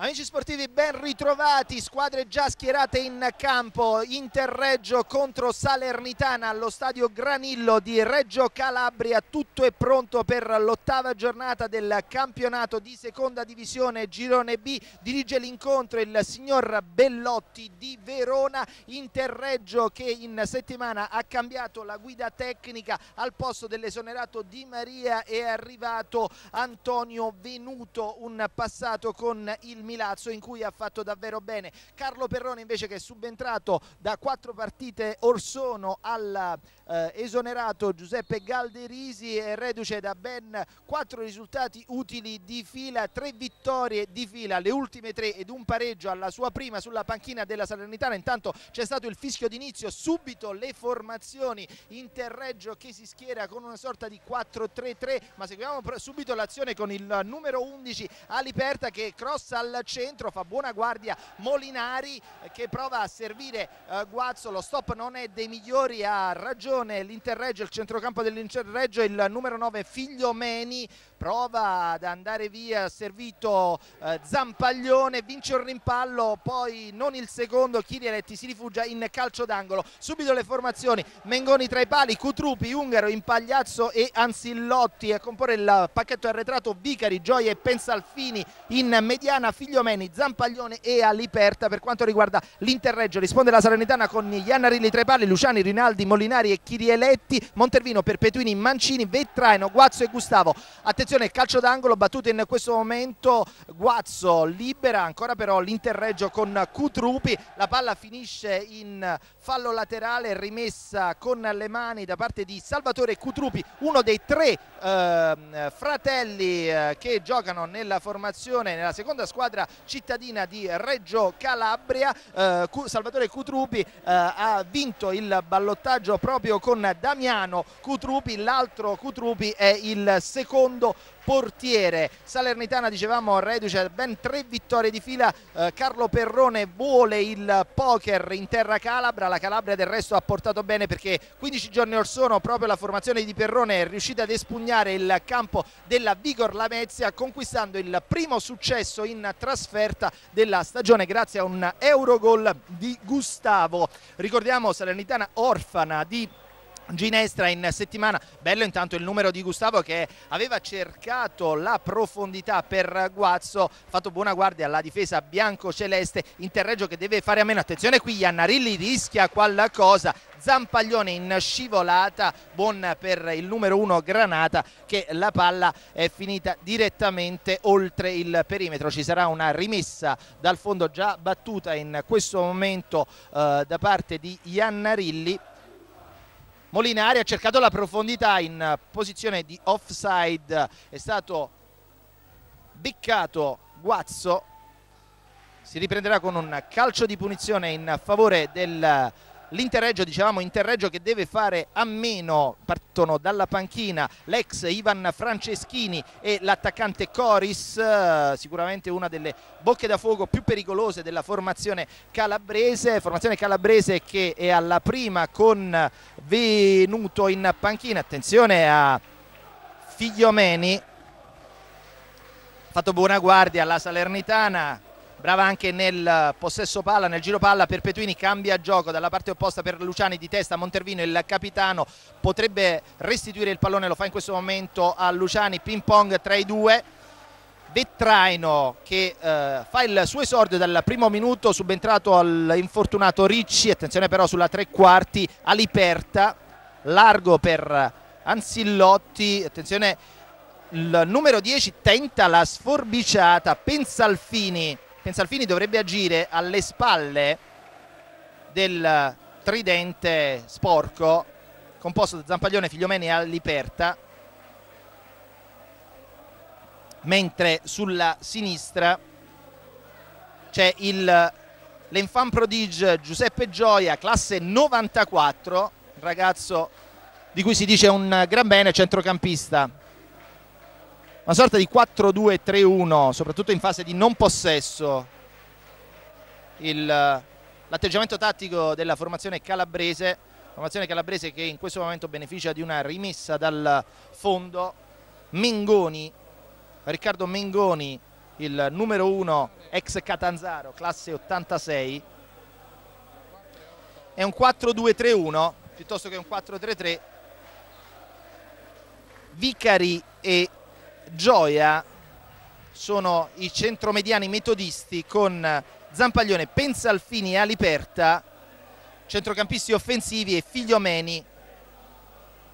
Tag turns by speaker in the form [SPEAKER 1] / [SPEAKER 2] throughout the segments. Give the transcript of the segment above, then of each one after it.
[SPEAKER 1] Amici sportivi ben ritrovati, squadre già schierate in campo, Interreggio contro Salernitana allo stadio Granillo di Reggio Calabria, tutto è pronto per l'ottava giornata del campionato di seconda divisione Girone B, dirige l'incontro il signor Bellotti di Verona, Interreggio che in settimana ha cambiato la guida tecnica al posto dell'esonerato Di Maria è arrivato Antonio Venuto, un passato con il Milazzo in cui ha fatto davvero bene. Carlo Perrone invece che è subentrato da quattro partite or sono al eh, esonerato Giuseppe Galderisi e reduce da ben quattro risultati utili di fila, tre vittorie di fila, le ultime tre ed un pareggio alla sua prima sulla panchina della Salernitana. Intanto c'è stato il fischio d'inizio, subito le formazioni Interreggio che si schiera con una sorta di 4-3-3, ma seguiamo subito l'azione con il numero 11 Aliperta che crossa al centro, fa buona guardia Molinari eh, che prova a servire eh, Guazzo, lo stop non è dei migliori, ha ragione l'Interreggio, il centrocampo dell'Interreggio, il numero 9 Figlio Meni prova ad andare via servito eh, Zampaglione vince un rimpallo poi non il secondo Chirieletti si rifugia in calcio d'angolo subito le formazioni Mengoni tra i pali Cutrupi, Ungaro, Impagliazzo e Ansillotti a comporre il pacchetto arretrato Vicari, Gioia e Pensalfini in mediana Figliomeni, Zampaglione e Aliperta per quanto riguarda l'Interreggio risponde la Salernitana con Iannarilli tra i pali Luciani, Rinaldi, Molinari e Chirieletti Montervino Perpetuini, Mancini, Vettraino, Guazzo e Gustavo attenzione attenzione, calcio d'angolo battuto in questo momento, Guazzo libera ancora però l'interreggio con Cutrupi, la palla finisce in fallo laterale, rimessa con le mani da parte di Salvatore Cutrupi, uno dei tre eh, fratelli eh, che giocano nella formazione, nella seconda squadra cittadina di Reggio Calabria. Eh, Salvatore Cutrupi eh, ha vinto il ballottaggio proprio con Damiano Cutrupi, l'altro Cutrupi è il secondo portiere. Salernitana, dicevamo, reduce ben tre vittorie di fila. Eh, Carlo Perrone vuole il poker in terra Calabra. La Calabria del resto ha portato bene perché 15 giorni or sono proprio la formazione di Perrone è riuscita ad espugnare il campo della Vigor Lamezia conquistando il primo successo in trasferta della stagione grazie a un Eurogol di Gustavo. Ricordiamo Salernitana orfana di Ginestra in settimana, bello intanto il numero di Gustavo che aveva cercato la profondità per Guazzo, fatto buona guardia alla difesa bianco-celeste, Interreggio che deve fare a meno, attenzione qui Iannarilli rischia qualcosa, Zampaglione in scivolata, buon per il numero 1 Granata che la palla è finita direttamente oltre il perimetro, ci sarà una rimessa dal fondo già battuta in questo momento eh, da parte di Iannarilli Molinari ha cercato la profondità in eh, posizione di offside, è stato beccato Guazzo, si riprenderà con un calcio di punizione in favore del l'interreggio, dicevamo interreggio che deve fare a meno, partono dalla panchina l'ex Ivan Franceschini e l'attaccante Coris, eh, sicuramente una delle bocche da fuoco più pericolose della formazione calabrese, formazione calabrese che è alla prima con Venuto in panchina, attenzione a Figliomeni, ha fatto buona guardia alla Salernitana, brava anche nel possesso palla, nel giro palla per Petuini, cambia gioco dalla parte opposta per Luciani di testa, Montervino il capitano potrebbe restituire il pallone, lo fa in questo momento a Luciani, ping pong tra i due. Vettraino che eh, fa il suo esordio dal primo minuto subentrato all'infortunato Ricci, attenzione però sulla tre quarti, Aliperta, largo per Anzillotti, attenzione il numero 10 tenta la sforbiciata, Pensalfini Pensalfini dovrebbe agire alle spalle del tridente sporco composto da Zampaglione, Figliomeni e Alliperta mentre sulla sinistra c'è il l'enfant prodige Giuseppe Gioia classe 94 ragazzo di cui si dice un gran bene centrocampista una sorta di 4-2-3-1, soprattutto in fase di non possesso. Eh, l'atteggiamento tattico della formazione calabrese, formazione calabrese che in questo momento beneficia di una rimessa dal fondo. Mengoni, Riccardo Mengoni, il numero 1 ex Catanzaro, classe 86. È un 4-2-3-1 piuttosto che un 4-3-3. Vicari e gioia sono i centromediani metodisti con Zampaglione, Pensalfini e Aliperta, centrocampisti offensivi e Figliomeni,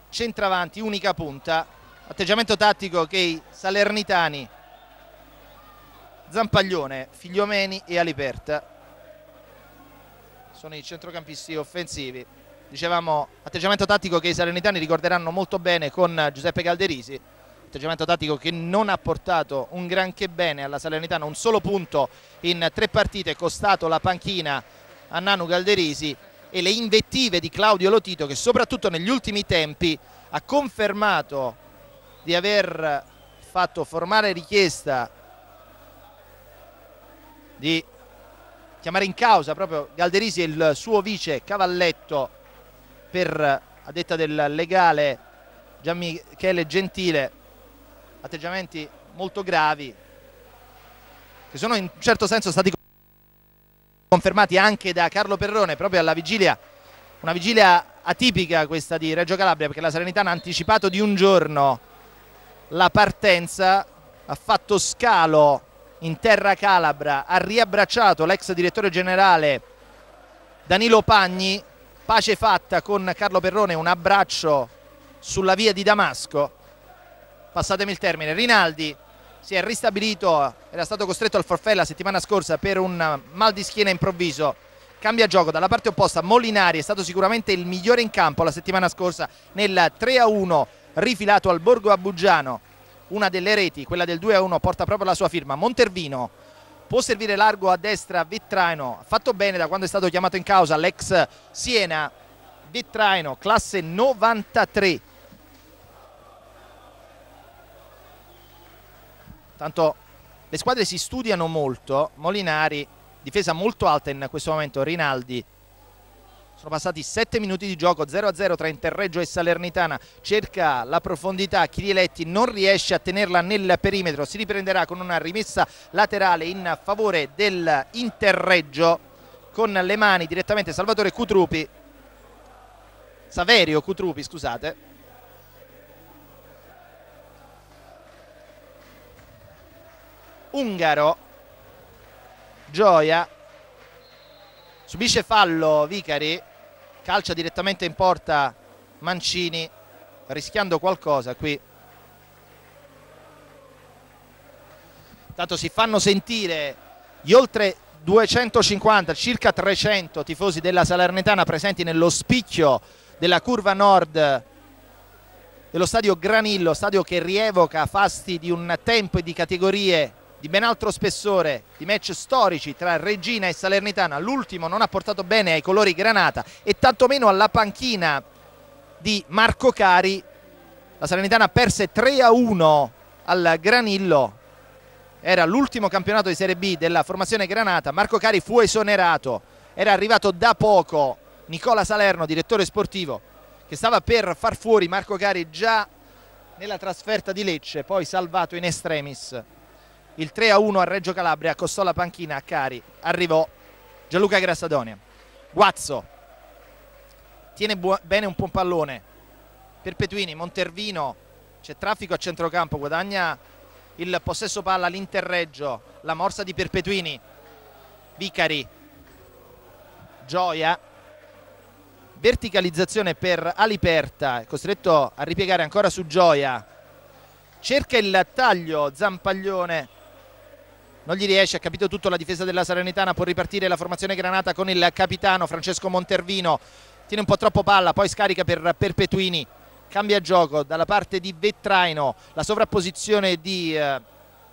[SPEAKER 1] centravanti, unica punta. Atteggiamento tattico che i salernitani, Zampaglione, Figliomeni e Aliperta sono i centrocampisti offensivi. Dicevamo atteggiamento tattico che i salernitani ricorderanno molto bene con Giuseppe Calderisi atteggiamento tattico che non ha portato un granché bene alla Salernitana, un solo punto in tre partite costato la panchina a Nanu Calderisi e le invettive di Claudio Lotito che soprattutto negli ultimi tempi ha confermato di aver fatto formale richiesta di chiamare in causa proprio Galderisi e il suo vice Cavalletto per a detta del legale Gianmichele Gentile atteggiamenti molto gravi che sono in un certo senso stati confermati anche da Carlo Perrone proprio alla vigilia, una vigilia atipica questa di Reggio Calabria perché la Serenitana ha anticipato di un giorno la partenza, ha fatto scalo in terra calabra, ha riabbracciato l'ex direttore generale Danilo Pagni, pace fatta con Carlo Perrone, un abbraccio sulla via di Damasco passatemi il termine, Rinaldi si è ristabilito, era stato costretto al forfè la settimana scorsa per un mal di schiena improvviso. Cambia gioco dalla parte opposta, Molinari è stato sicuramente il migliore in campo la settimana scorsa nel 3-1 rifilato al Borgo Abugiano. Una delle reti, quella del 2-1, porta proprio la sua firma. Montervino può servire largo a destra Vittraino, fatto bene da quando è stato chiamato in causa l'ex Siena. Vittraino, classe 93 Tanto le squadre si studiano molto, Molinari, difesa molto alta in questo momento, Rinaldi. Sono passati 7 minuti di gioco, 0-0 tra Interreggio e Salernitana, cerca la profondità, Chirieletti non riesce a tenerla nel perimetro, si riprenderà con una rimessa laterale in favore dell'Interreggio con le mani direttamente Salvatore Cutrupi, Saverio Cutrupi scusate, ungaro Gioia subisce fallo Vicari calcia direttamente in porta Mancini rischiando qualcosa qui intanto si fanno sentire gli oltre 250 circa 300 tifosi della Salernitana presenti nello spicchio della curva nord dello stadio Granillo stadio che rievoca fasti di un tempo e di categorie di ben altro spessore, di match storici tra Regina e Salernitana. L'ultimo non ha portato bene ai colori granata e tantomeno alla panchina di Marco Cari. La Salernitana perse 3 a 1 al Granillo. Era l'ultimo campionato di Serie B della formazione granata. Marco Cari fu esonerato. Era arrivato da poco Nicola Salerno, direttore sportivo, che stava per far fuori Marco Cari già nella trasferta di Lecce, poi salvato in extremis il 3-1 a Reggio Calabria accostò la panchina a Cari. Arrivò Gianluca Grassadonia. Guazzo tiene bene un pompallone un per Petuini, Montervino c'è traffico a centrocampo, guadagna il possesso palla, l'interreggio, la morsa di Perpetuini, Vicari, Gioia, verticalizzazione per Aliperta, costretto a ripiegare ancora su Gioia, cerca il taglio Zampaglione, non gli riesce, ha capito tutto la difesa della Salernitana, può ripartire la formazione granata con il capitano Francesco Montervino, tiene un po' troppo palla, poi scarica per Perpetuini, cambia gioco dalla parte di Vettraino, la sovrapposizione di eh,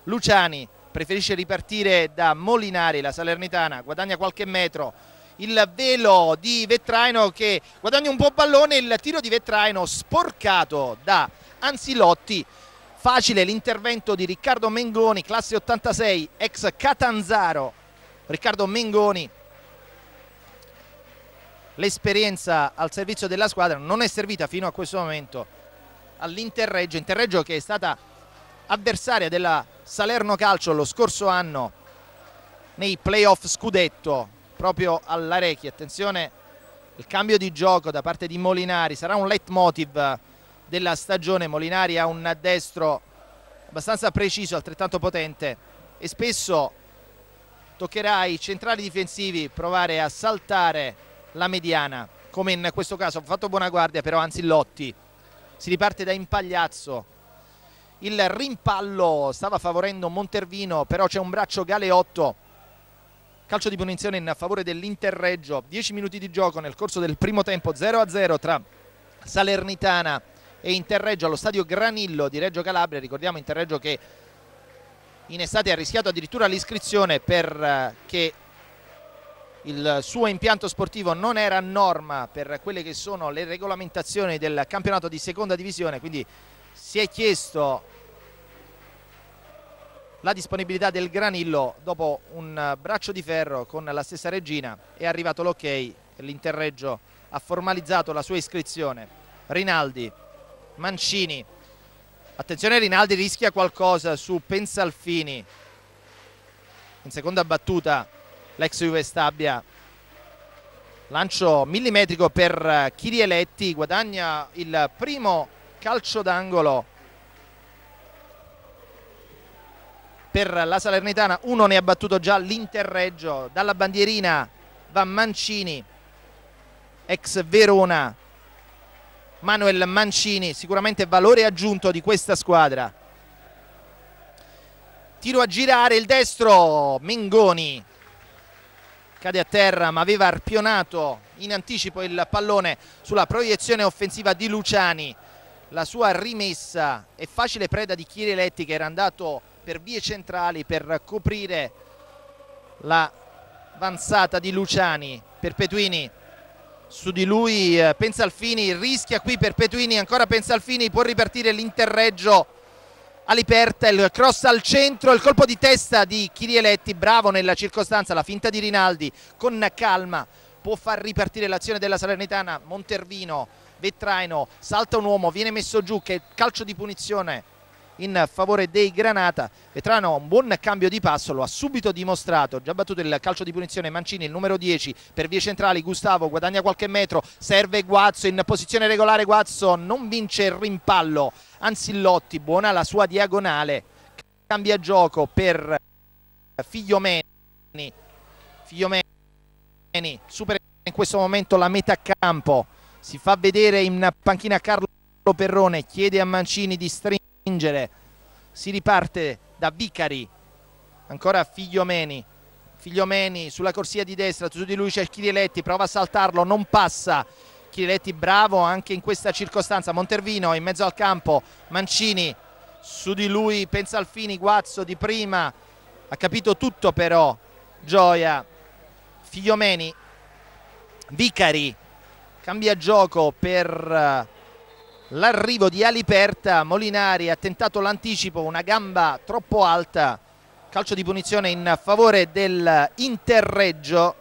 [SPEAKER 1] Luciani, preferisce ripartire da Molinari, la Salernitana guadagna qualche metro, il velo di Vettraino che guadagna un po' pallone, il tiro di Vettraino sporcato da Anzilotti Facile l'intervento di Riccardo Mengoni, classe 86, ex Catanzaro. Riccardo Mengoni, l'esperienza al servizio della squadra non è servita fino a questo momento all'Interreggio, Interreggio che è stata avversaria della Salerno Calcio lo scorso anno nei playoff scudetto proprio all'Arechi. Attenzione, il cambio di gioco da parte di Molinari sarà un leitmotiv della stagione. Molinari ha un destro abbastanza preciso, altrettanto potente e spesso toccherà ai centrali difensivi provare a saltare la mediana, come in questo caso ha fatto buona guardia però anzi Lotti Si riparte da impagliazzo. Il rimpallo stava favorendo Montervino, però c'è un braccio Galeotto. Calcio di punizione in favore dell'Interreggio. 10 minuti di gioco nel corso del primo tempo 0-0 a tra Salernitana e Interreggio allo stadio Granillo di Reggio Calabria, ricordiamo Interreggio che in estate ha rischiato addirittura l'iscrizione perché eh, il suo impianto sportivo non era a norma per quelle che sono le regolamentazioni del campionato di seconda divisione, quindi si è chiesto la disponibilità del Granillo dopo un braccio di ferro con la stessa regina è arrivato l'ok, l'Interreggio ha formalizzato la sua iscrizione. Rinaldi Mancini attenzione Rinaldi rischia qualcosa su Pensalfini in seconda battuta l'ex Juve Stabia lancio millimetrico per Chirieletti guadagna il primo calcio d'angolo per la Salernitana uno ne ha battuto già l'interreggio dalla bandierina va Mancini ex Verona Manuel Mancini, sicuramente valore aggiunto di questa squadra. Tiro a girare il destro, Mengoni cade a terra ma aveva arpionato in anticipo il pallone sulla proiezione offensiva di Luciani. La sua rimessa è facile preda di Chiriletti che era andato per vie centrali per coprire l'avanzata di Luciani. Per Petuini su di lui eh, Pensalfini rischia qui per Petuini ancora Pensalfini può ripartire l'interreggio all'iperta il cross al centro il colpo di testa di Chirieletti bravo nella circostanza la finta di Rinaldi con calma può far ripartire l'azione della Salernitana Montervino Vettraino salta un uomo viene messo giù che calcio di punizione in favore dei Granata. Vetrano ha un buon cambio di passo, lo ha subito dimostrato, già battuto il calcio di punizione Mancini, il numero 10 per vie centrali, Gustavo guadagna qualche metro, serve Guazzo in posizione regolare, Guazzo non vince il rimpallo, Anzillotti buona la sua diagonale, cambia gioco per Figliomeni, Figliomeni supera in questo momento la metà campo, si fa vedere in panchina Carlo Perrone, chiede a Mancini di stringere spingere. Si riparte da Vicari, ancora Figliomeni. Figliomeni sulla corsia di destra, su di lui c'è Chiriletti, prova a saltarlo, non passa. Chiriletti bravo anche in questa circostanza. Montervino in mezzo al campo, Mancini su di lui, pensa Alfini, Guazzo di prima. Ha capito tutto però Gioia. Figliomeni, Vicari cambia gioco per eh, l'arrivo di Aliperta, Molinari ha tentato l'anticipo, una gamba troppo alta, calcio di punizione in favore del Interreggio,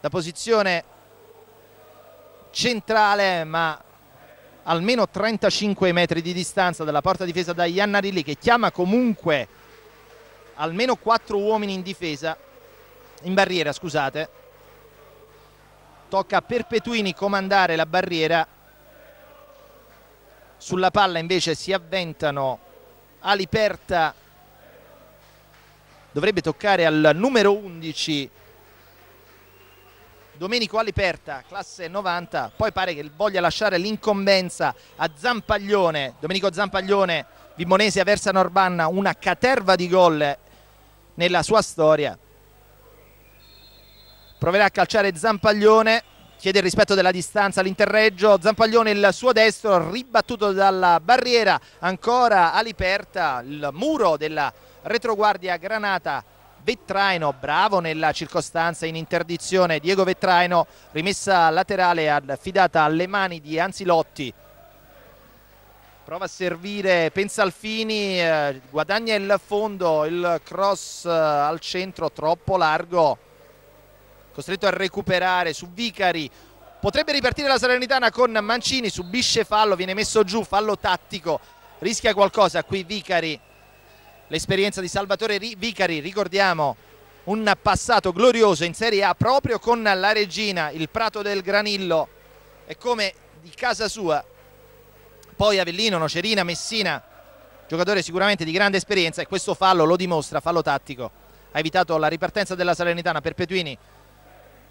[SPEAKER 1] da posizione centrale ma almeno 35 metri di distanza dalla porta difesa da Iannarilli che chiama comunque almeno 4 uomini in difesa, in barriera scusate, tocca a Perpetuini comandare la barriera sulla palla invece si avventano Aliperta, dovrebbe toccare al numero 11 Domenico Aliperta, classe 90, poi pare che voglia lasciare l'incombenza a Zampaglione, Domenico Zampaglione, Vimonese a Versa Norbanna, una caterva di gol nella sua storia. Proverà a calciare Zampaglione, chiede il rispetto della distanza all'interreggio, Zampaglione il suo destro ribattuto dalla barriera, ancora all'iperta il muro della retroguardia granata Vettraino bravo nella circostanza in interdizione Diego Vettraino rimessa laterale affidata alle mani di Anzilotti prova a servire Pensalfini, eh, guadagna il fondo, il cross eh, al centro troppo largo costretto a recuperare su Vicari potrebbe ripartire la Salernitana con Mancini subisce fallo, viene messo giù fallo tattico, rischia qualcosa qui Vicari l'esperienza di Salvatore Vicari ricordiamo un passato glorioso in Serie A proprio con la regina il Prato del Granillo e come di casa sua poi Avellino, Nocerina, Messina giocatore sicuramente di grande esperienza e questo fallo lo dimostra, fallo tattico ha evitato la ripartenza della Salernitana per Petuini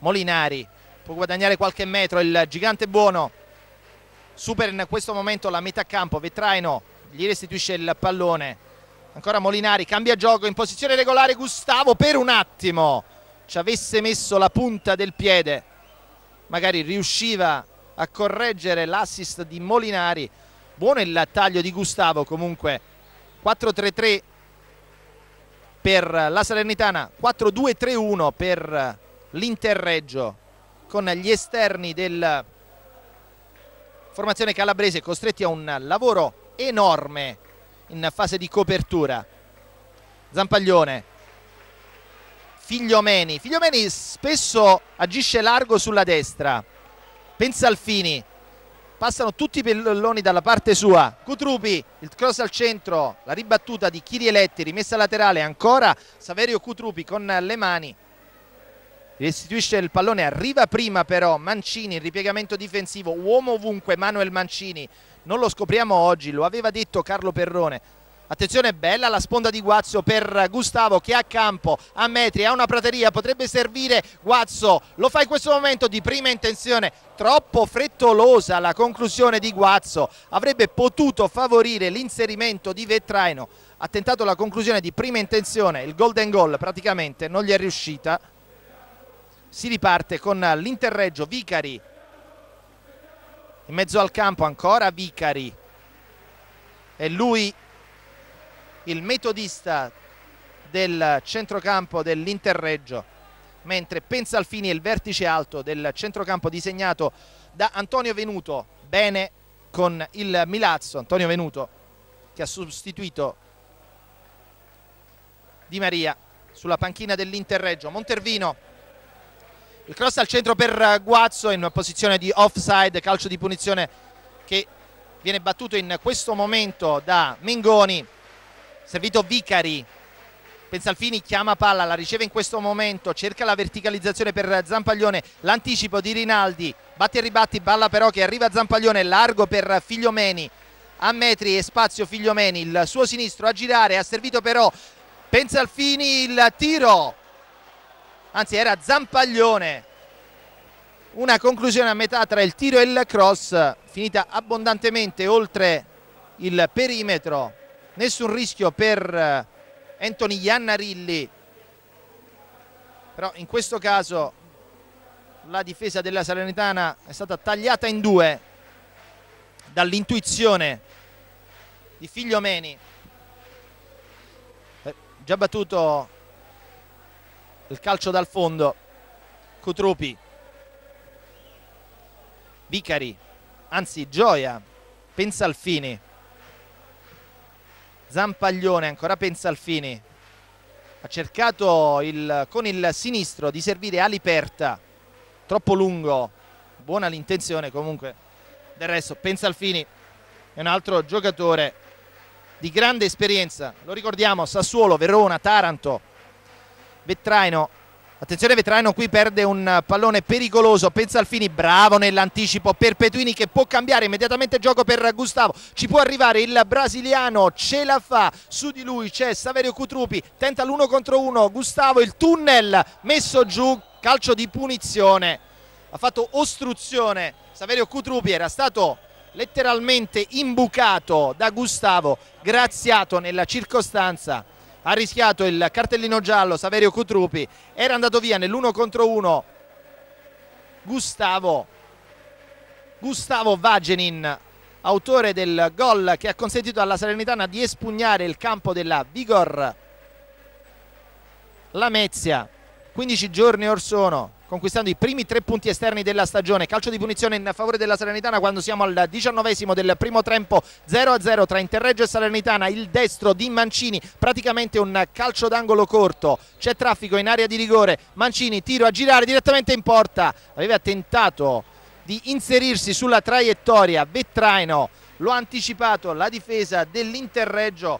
[SPEAKER 1] Molinari può guadagnare qualche metro il gigante buono supera in questo momento la metà campo Vetraino gli restituisce il pallone ancora Molinari cambia gioco in posizione regolare Gustavo per un attimo ci avesse messo la punta del piede magari riusciva a correggere l'assist di Molinari buono il taglio di Gustavo comunque 4-3-3 per la Salernitana 4-2-3-1 per l'interreggio con gli esterni della formazione calabrese costretti a un lavoro enorme in fase di copertura Zampaglione Figliomeni Figliomeni spesso agisce largo sulla destra pensa Alfini passano tutti i pelloni dalla parte sua Cutrupi, il cross al centro la ribattuta di Chirieletti, rimessa laterale ancora Saverio Cutrupi con le mani restituisce il pallone, arriva prima però Mancini, ripiegamento difensivo, uomo ovunque, Manuel Mancini, non lo scopriamo oggi, lo aveva detto Carlo Perrone. Attenzione, bella la sponda di Guazzo per Gustavo che a campo, a metri, a una prateria, potrebbe servire Guazzo, lo fa in questo momento di prima intenzione, troppo frettolosa la conclusione di Guazzo, avrebbe potuto favorire l'inserimento di Vetraino, ha tentato la conclusione di prima intenzione, il golden goal praticamente non gli è riuscita si riparte con l'interreggio Vicari in mezzo al campo ancora Vicari e lui il metodista del centrocampo dell'interreggio mentre Pensalfini è il vertice alto del centrocampo disegnato da Antonio Venuto bene con il Milazzo Antonio Venuto che ha sostituito Di Maria sulla panchina dell'interreggio Montervino il cross al centro per Guazzo in posizione di offside, calcio di punizione che viene battuto in questo momento da Mingoni, servito Vicari, Pensalfini chiama palla, la riceve in questo momento, cerca la verticalizzazione per Zampaglione, l'anticipo di Rinaldi, batti e ribatti, balla però che arriva Zampaglione, largo per Figliomeni, a metri e spazio Figliomeni, il suo sinistro a girare, ha servito però Pensalfini il tiro, anzi era Zampaglione una conclusione a metà tra il tiro e il cross finita abbondantemente oltre il perimetro nessun rischio per eh, Anthony Iannarilli però in questo caso la difesa della Salernitana è stata tagliata in due dall'intuizione di Figliomeni eh, già battuto il calcio dal fondo Cutrupi Vicari anzi Gioia Pensalfini Zampaglione ancora Pensalfini ha cercato il, con il sinistro di servire Aliperta troppo lungo buona l'intenzione comunque del resto Pensalfini è un altro giocatore di grande esperienza lo ricordiamo Sassuolo, Verona, Taranto Vetraino Attenzione Vetraino qui perde un pallone pericoloso, Pezzalfini bravo nell'anticipo per Petuini che può cambiare immediatamente gioco per Gustavo, ci può arrivare il brasiliano, ce la fa, su di lui c'è Saverio Cutrupi, tenta l'uno contro uno, Gustavo il tunnel messo giù, calcio di punizione, ha fatto ostruzione, Saverio Cutrupi era stato letteralmente imbucato da Gustavo, graziato nella circostanza ha rischiato il cartellino giallo Saverio Cutrupi, era andato via nell'uno contro uno Gustavo, Gustavo Vagenin, autore del gol che ha consentito alla Salernitana di espugnare il campo della Vigor Lamezia, 15 giorni or sono conquistando i primi tre punti esterni della stagione. Calcio di punizione in favore della Salernitana quando siamo al diciannovesimo del primo tempo 0-0 tra Interreggio e Salernitana. Il destro di Mancini, praticamente un calcio d'angolo corto. C'è traffico in area di rigore. Mancini tiro a girare direttamente in porta. Aveva tentato di inserirsi sulla traiettoria Vetraino. Lo ha anticipato la difesa dell'Interreggio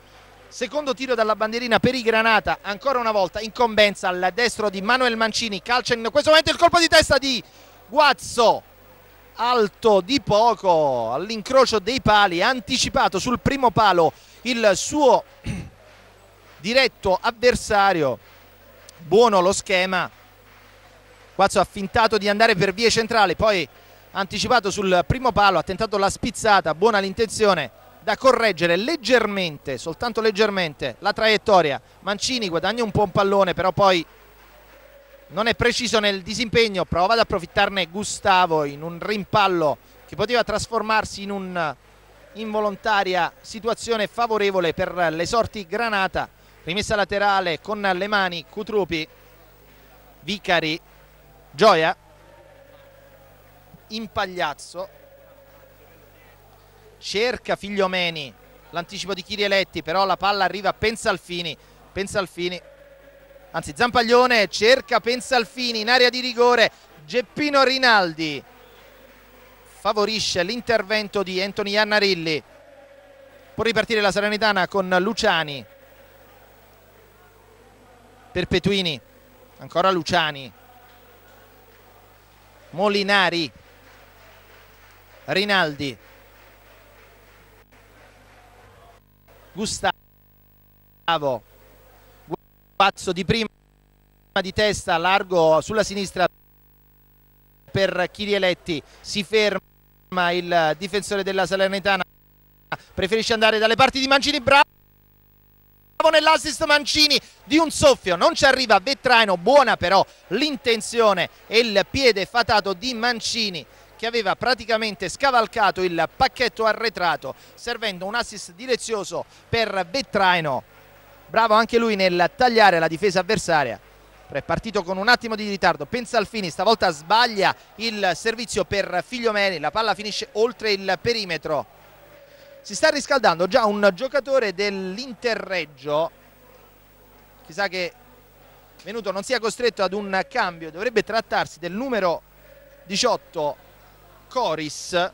[SPEAKER 1] Secondo tiro dalla bandierina per i Granata, ancora una volta incombenza al destro di Manuel Mancini, calcia in questo momento il colpo di testa di Guazzo, alto di poco all'incrocio dei pali, anticipato sul primo palo il suo diretto avversario, buono lo schema, Guazzo ha fintato di andare per vie centrali, poi anticipato sul primo palo, ha tentato la spizzata, buona l'intenzione da correggere leggermente, soltanto leggermente, la traiettoria. Mancini guadagna un po' un pallone, però poi non è preciso nel disimpegno, prova ad approfittarne Gustavo in un rimpallo che poteva trasformarsi in un'involontaria situazione favorevole per le sorti Granata rimessa laterale con le mani Cutrupi Vicari Gioia Impagliazzo cerca Figliomeni l'anticipo di Chirieletti però la palla arriva a Pensalfini Pensalfini anzi Zampaglione cerca Pensalfini in area di rigore Geppino Rinaldi favorisce l'intervento di Anthony Iannarilli può ripartire la Serenitana con Luciani Perpetuini ancora Luciani Molinari Rinaldi Gustavo Guazzo di prima di testa largo sulla sinistra per Chirieletti si ferma il difensore della Salernitana preferisce andare dalle parti di Mancini bravo nell'assist Mancini di un soffio non ci arriva Vetraino buona però l'intenzione e il piede fatato di Mancini che aveva praticamente scavalcato il pacchetto arretrato servendo un assist direzioso per Betraino. Bravo anche lui nel tagliare la difesa avversaria. È partito con un attimo di ritardo, pensa al fini, stavolta sbaglia il servizio per Figliomeni, la palla finisce oltre il perimetro. Si sta riscaldando già un giocatore dell'Interreggio, chissà che Venuto non sia costretto ad un cambio, dovrebbe trattarsi del numero 18 Coris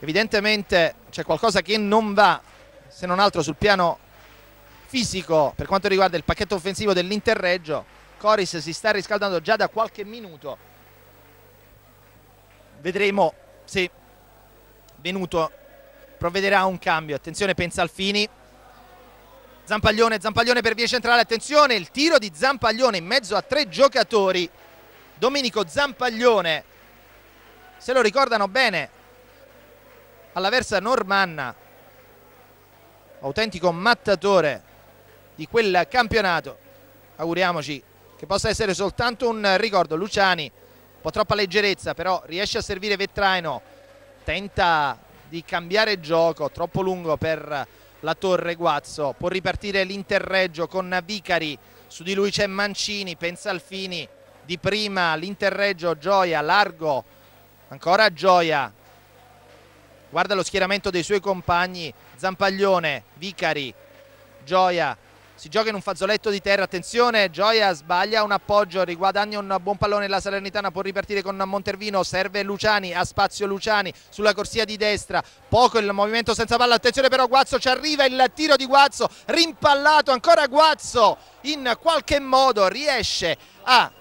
[SPEAKER 1] evidentemente c'è qualcosa che non va se non altro sul piano fisico per quanto riguarda il pacchetto offensivo dell'Interreggio Coris si sta riscaldando già da qualche minuto vedremo se Venuto provvederà a un cambio attenzione pensa Alfini Zampaglione, Zampaglione per via centrale attenzione il tiro di Zampaglione in mezzo a tre giocatori Domenico Zampaglione, se lo ricordano bene, alla versa Normanna, autentico mattatore di quel campionato. Auguriamoci che possa essere soltanto un ricordo. Luciani, un po' troppa leggerezza, però riesce a servire Vetraino, tenta di cambiare gioco, troppo lungo per la Torre Guazzo. Può ripartire l'interreggio con Vicari, su di lui c'è Mancini, Pensalfini di prima l'interreggio Gioia largo ancora Gioia guarda lo schieramento dei suoi compagni Zampaglione, Vicari Gioia si gioca in un fazzoletto di terra, attenzione, Gioia sbaglia un appoggio, riguadagna un buon pallone la Salernitana, può ripartire con Montervino, serve Luciani, a spazio Luciani sulla corsia di destra, poco il movimento senza palla, attenzione però Guazzo ci arriva il tiro di Guazzo, rimpallato ancora Guazzo, in qualche modo riesce a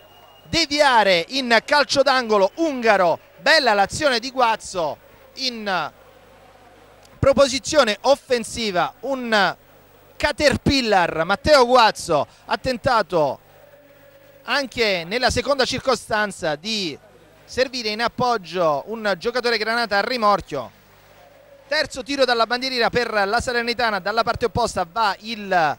[SPEAKER 1] deviare in calcio d'angolo Ungaro, bella l'azione di Guazzo in proposizione offensiva, un caterpillar, Matteo Guazzo ha tentato anche nella seconda circostanza di servire in appoggio un giocatore granata a rimorchio terzo tiro dalla bandierina per la Salernitana dalla parte opposta va il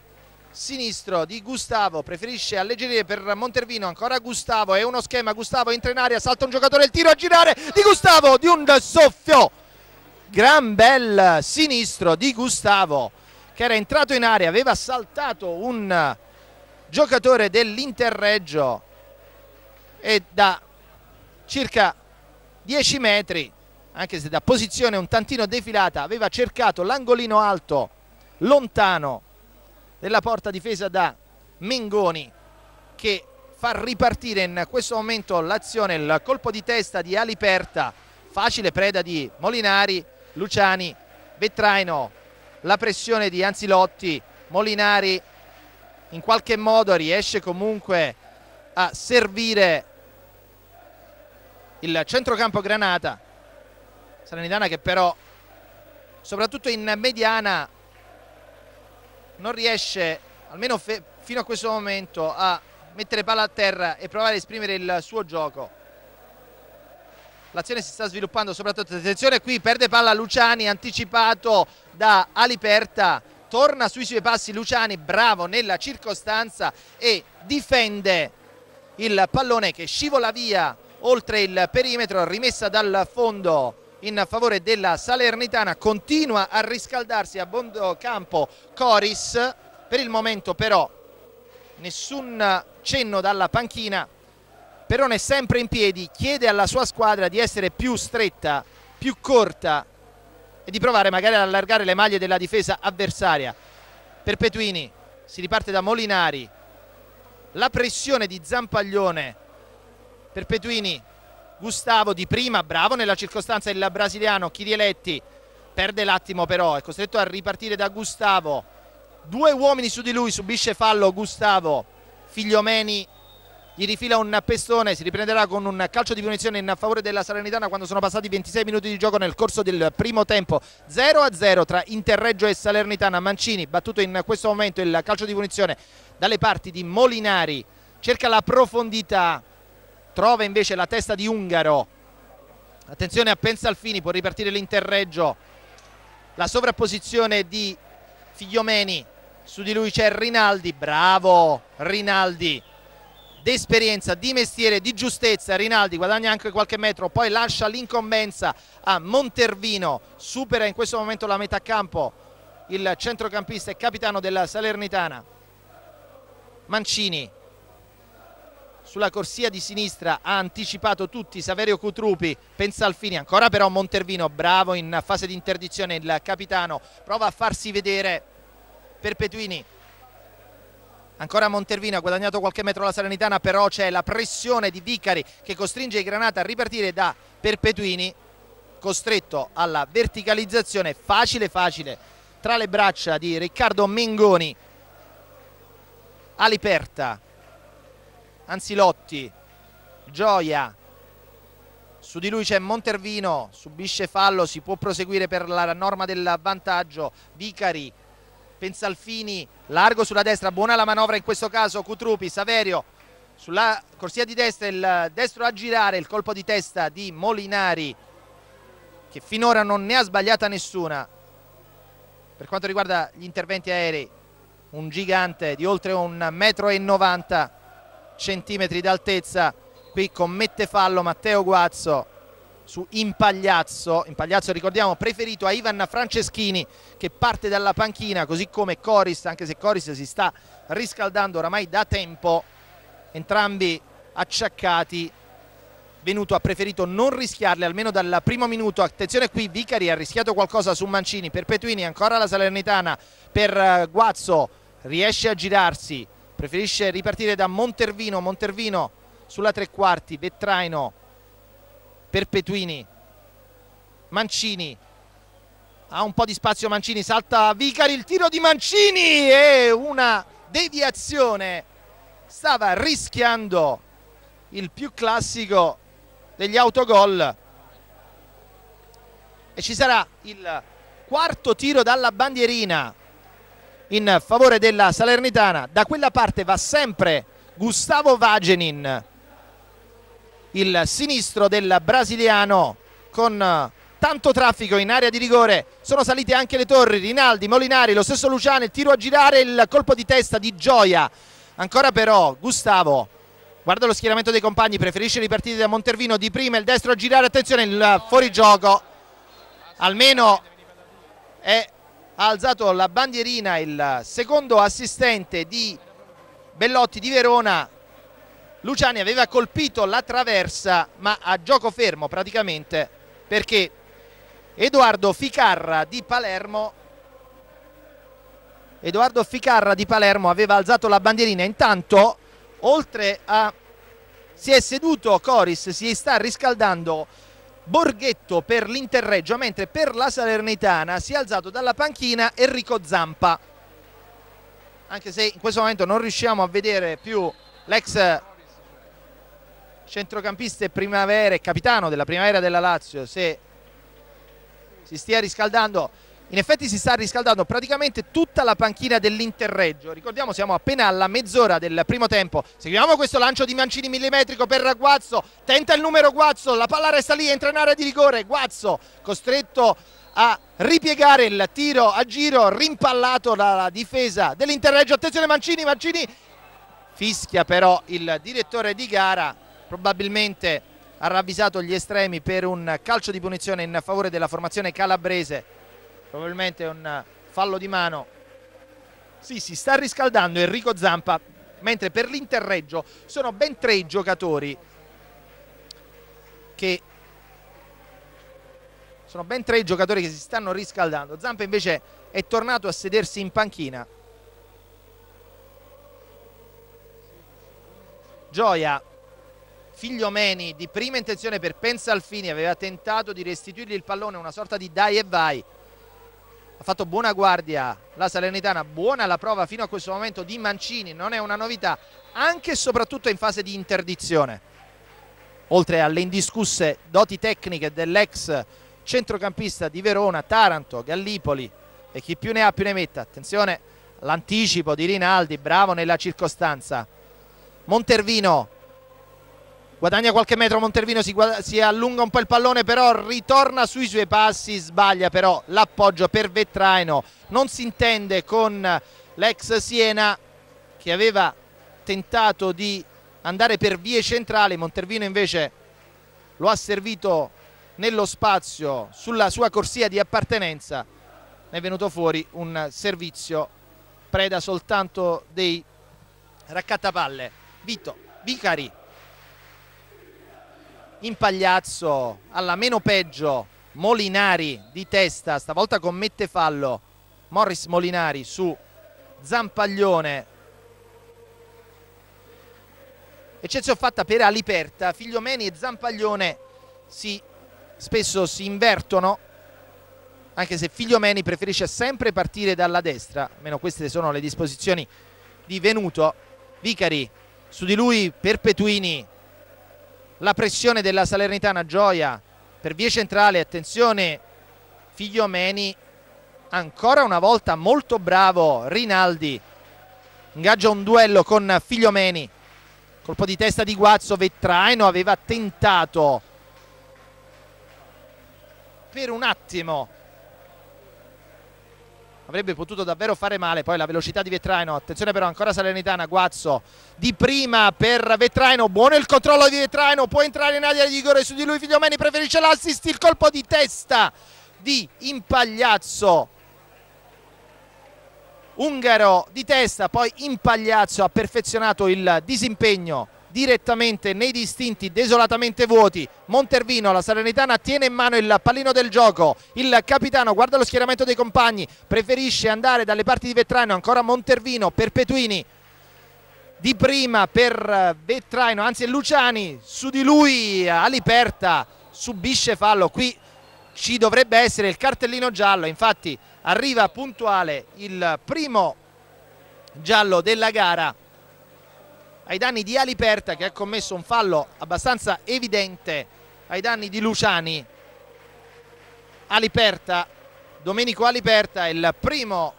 [SPEAKER 1] sinistro di Gustavo preferisce alleggerire per Montervino ancora Gustavo è uno schema Gustavo entra in aria salta un giocatore il tiro a girare di Gustavo di un soffio gran bel sinistro di Gustavo che era entrato in aria aveva saltato un giocatore dell'Interreggio e da circa 10 metri anche se da posizione un tantino defilata aveva cercato l'angolino alto lontano della porta difesa da Mingoni che fa ripartire in questo momento l'azione, il colpo di testa di Aliperta, facile preda di Molinari, Luciani, Vetraino, la pressione di Anzilotti, Molinari in qualche modo riesce comunque a servire il centrocampo Granata, Salernitana che però soprattutto in mediana non riesce, almeno fino a questo momento, a mettere palla a terra e provare a esprimere il suo gioco. L'azione si sta sviluppando soprattutto, attenzione qui, perde palla Luciani, anticipato da Aliperta, torna sui suoi passi Luciani, bravo nella circostanza e difende il pallone che scivola via oltre il perimetro, rimessa dal fondo in favore della Salernitana, continua a riscaldarsi a bondo campo Coris, per il momento però nessun cenno dalla panchina, Perone sempre in piedi, chiede alla sua squadra di essere più stretta, più corta e di provare magari ad allargare le maglie della difesa avversaria. Perpetuini si riparte da Molinari, la pressione di Zampaglione, Perpetuini Gustavo di prima, bravo nella circostanza il brasiliano Chirieletti perde l'attimo però, è costretto a ripartire da Gustavo, due uomini su di lui, subisce fallo Gustavo, Figliomeni gli rifila un pestone, si riprenderà con un calcio di punizione in favore della Salernitana quando sono passati 26 minuti di gioco nel corso del primo tempo 0-0 a tra Interreggio e Salernitana, Mancini battuto in questo momento il calcio di punizione dalle parti di Molinari, cerca la profondità trova invece la testa di Ungaro attenzione a Pensalfini può ripartire l'interreggio la sovrapposizione di Figliomeni su di lui c'è Rinaldi bravo Rinaldi d'esperienza, di mestiere, di giustezza Rinaldi guadagna anche qualche metro poi lascia l'incombenza a Montervino supera in questo momento la metà campo il centrocampista e capitano della Salernitana Mancini sulla corsia di sinistra ha anticipato tutti Saverio Cutrupi, pensa al fine ancora però Montervino, bravo in fase di interdizione il capitano, prova a farsi vedere Perpetuini Ancora Montervino ha guadagnato qualche metro la Salernitana, però c'è la pressione di Vicari che costringe i Granata a ripartire da Perpetuini, costretto alla verticalizzazione facile facile tra le braccia di Riccardo Mengoni. Aliperta Anzilotti, Gioia, su di lui c'è Montervino, subisce fallo, si può proseguire per la norma del vantaggio, Vicari, Pensalfini, largo sulla destra, buona la manovra in questo caso, Cutrupi, Saverio, sulla corsia di destra il destro a girare, il colpo di testa di Molinari che finora non ne ha sbagliata nessuna. Per quanto riguarda gli interventi aerei, un gigante di oltre un metro e novanta centimetri d'altezza, qui commette fallo Matteo Guazzo su Impagliazzo, Impagliazzo ricordiamo preferito a Ivan Franceschini che parte dalla panchina così come Coris, anche se Coris si sta riscaldando oramai da tempo, entrambi acciaccati Venuto ha preferito non rischiarle almeno dal primo minuto, attenzione qui Vicari ha rischiato qualcosa su Mancini, per Petuini ancora la Salernitana, per eh, Guazzo riesce a girarsi, preferisce ripartire da Montervino, Montervino sulla tre quarti, Vettraino, Perpetuini, Mancini, ha un po' di spazio Mancini, salta Vicari, il tiro di Mancini e una deviazione, stava rischiando il più classico degli autogol e ci sarà il quarto tiro dalla bandierina in favore della Salernitana. Da quella parte va sempre Gustavo Vagenin, il sinistro del brasiliano con eh, tanto traffico in area di rigore. Sono salite anche le torri, Rinaldi, Molinari, lo stesso Luciano, il tiro a girare, il colpo di testa di Gioia. Ancora però Gustavo guarda lo schieramento dei compagni, preferisce ripartire da Montervino di prima, il destro a girare, attenzione il fuorigioco. Almeno è ha alzato la bandierina il secondo assistente di Bellotti di Verona Luciani aveva colpito la traversa ma a gioco fermo praticamente perché Edoardo Ficarra di Palermo Edoardo Ficarra di Palermo aveva alzato la bandierina intanto oltre a si è seduto Coris si sta riscaldando Borghetto per l'Interreggio, mentre per la Salernitana si è alzato dalla panchina Enrico Zampa. Anche se in questo momento non riusciamo a vedere più l'ex centrocampista e primavera, capitano della primavera della Lazio, se si stia riscaldando in effetti si sta riscaldando praticamente tutta la panchina dell'Interreggio. Ricordiamo siamo appena alla mezz'ora del primo tempo. Seguiamo questo lancio di Mancini millimetrico per Guazzo. Tenta il numero Guazzo, la palla resta lì, entra in area di rigore. Guazzo costretto a ripiegare il tiro a giro, rimpallato dalla difesa dell'Interreggio. Attenzione Mancini, Mancini fischia però il direttore di gara, probabilmente ha ravvisato gli estremi per un calcio di punizione in favore della formazione calabrese probabilmente un eh, fallo di mano. Sì, si sta riscaldando Enrico Zampa, mentre per l'interreggio sono ben tre i giocatori che sono ben tre i giocatori che si stanno riscaldando. Zampa invece è tornato a sedersi in panchina. Gioia Figliomeni di prima intenzione per Pensalfini aveva tentato di restituirgli il pallone, una sorta di dai e vai ha fatto buona guardia la Salernitana, buona la prova fino a questo momento di Mancini, non è una novità, anche e soprattutto in fase di interdizione. Oltre alle indiscusse doti tecniche dell'ex centrocampista di Verona, Taranto, Gallipoli e chi più ne ha più ne metta. Attenzione, l'anticipo di Rinaldi, bravo nella circostanza. Montervino guadagna qualche metro Montervino, si, si, allunga un po' il pallone però ritorna sui suoi passi, sbaglia però l'appoggio per Vetraino, non si intende con l'ex Siena che aveva tentato di andare per vie centrali, Montervino invece lo ha servito nello spazio sulla sua corsia di appartenenza, ne è venuto fuori un servizio preda soltanto dei raccattapalle. Vito Vicari in pagliazzo alla meno peggio Molinari di testa stavolta commette fallo Morris Molinari su Zampaglione eccezione fatta per Aliperta Figliomeni e Zampaglione si, spesso si invertono anche se Figliomeni preferisce sempre partire dalla destra almeno queste sono le disposizioni di Venuto Vicari su di lui Perpetuini la pressione della Salernitana Gioia per via centrale, attenzione Figliomeni ancora una volta molto bravo Rinaldi ingaggia un duello con Figliomeni colpo di testa di Guazzo Vettraino aveva tentato per un attimo avrebbe potuto davvero fare male poi la velocità di Vetraino attenzione però ancora Salernitana Guazzo di prima per Vetraino buono il controllo di Vetraino può entrare in aria di rigore su di lui Figliomeni preferisce l'assist il colpo di testa di Impagliazzo Ungaro di testa poi Impagliazzo ha perfezionato il disimpegno direttamente nei distinti desolatamente vuoti Montervino, la Salernitana tiene in mano il pallino del gioco il capitano guarda lo schieramento dei compagni preferisce andare dalle parti di Vetrano ancora Montervino, Perpetuini di prima per Vetraino, anzi Luciani, su di lui Aliperta subisce fallo, qui ci dovrebbe essere il cartellino giallo, infatti arriva puntuale il primo giallo della gara ai danni di Aliperta che ha commesso un fallo abbastanza evidente ai danni di Luciani. Aliperta, Domenico Aliperta è il primo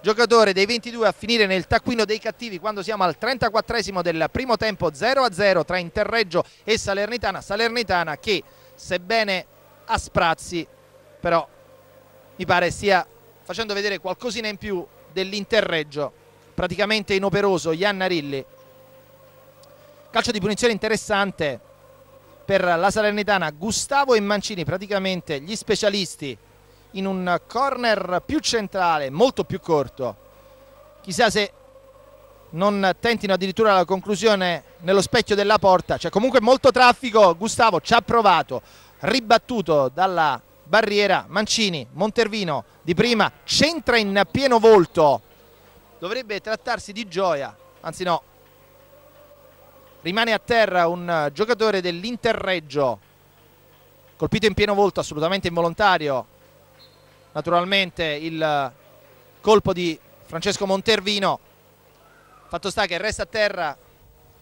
[SPEAKER 1] giocatore dei 22 a finire nel taccuino dei cattivi quando siamo al 34 esimo del primo tempo 0-0 tra Interreggio e Salernitana. Salernitana che sebbene a sprazzi però mi pare stia facendo vedere qualcosina in più dell'Interreggio praticamente inoperoso Iannarilli Calcio di punizione interessante per la Salernitana. Gustavo e Mancini praticamente gli specialisti in un corner più centrale, molto più corto. Chissà se non tentino addirittura la conclusione nello specchio della porta. C'è comunque molto traffico. Gustavo ci ha provato, ribattuto dalla barriera. Mancini, Montervino di prima, centra in pieno volto. Dovrebbe trattarsi di gioia, anzi no, rimane a terra un eh, giocatore dell'Interreggio colpito in pieno volto assolutamente involontario naturalmente il eh, colpo di Francesco Montervino fatto sta che resta a terra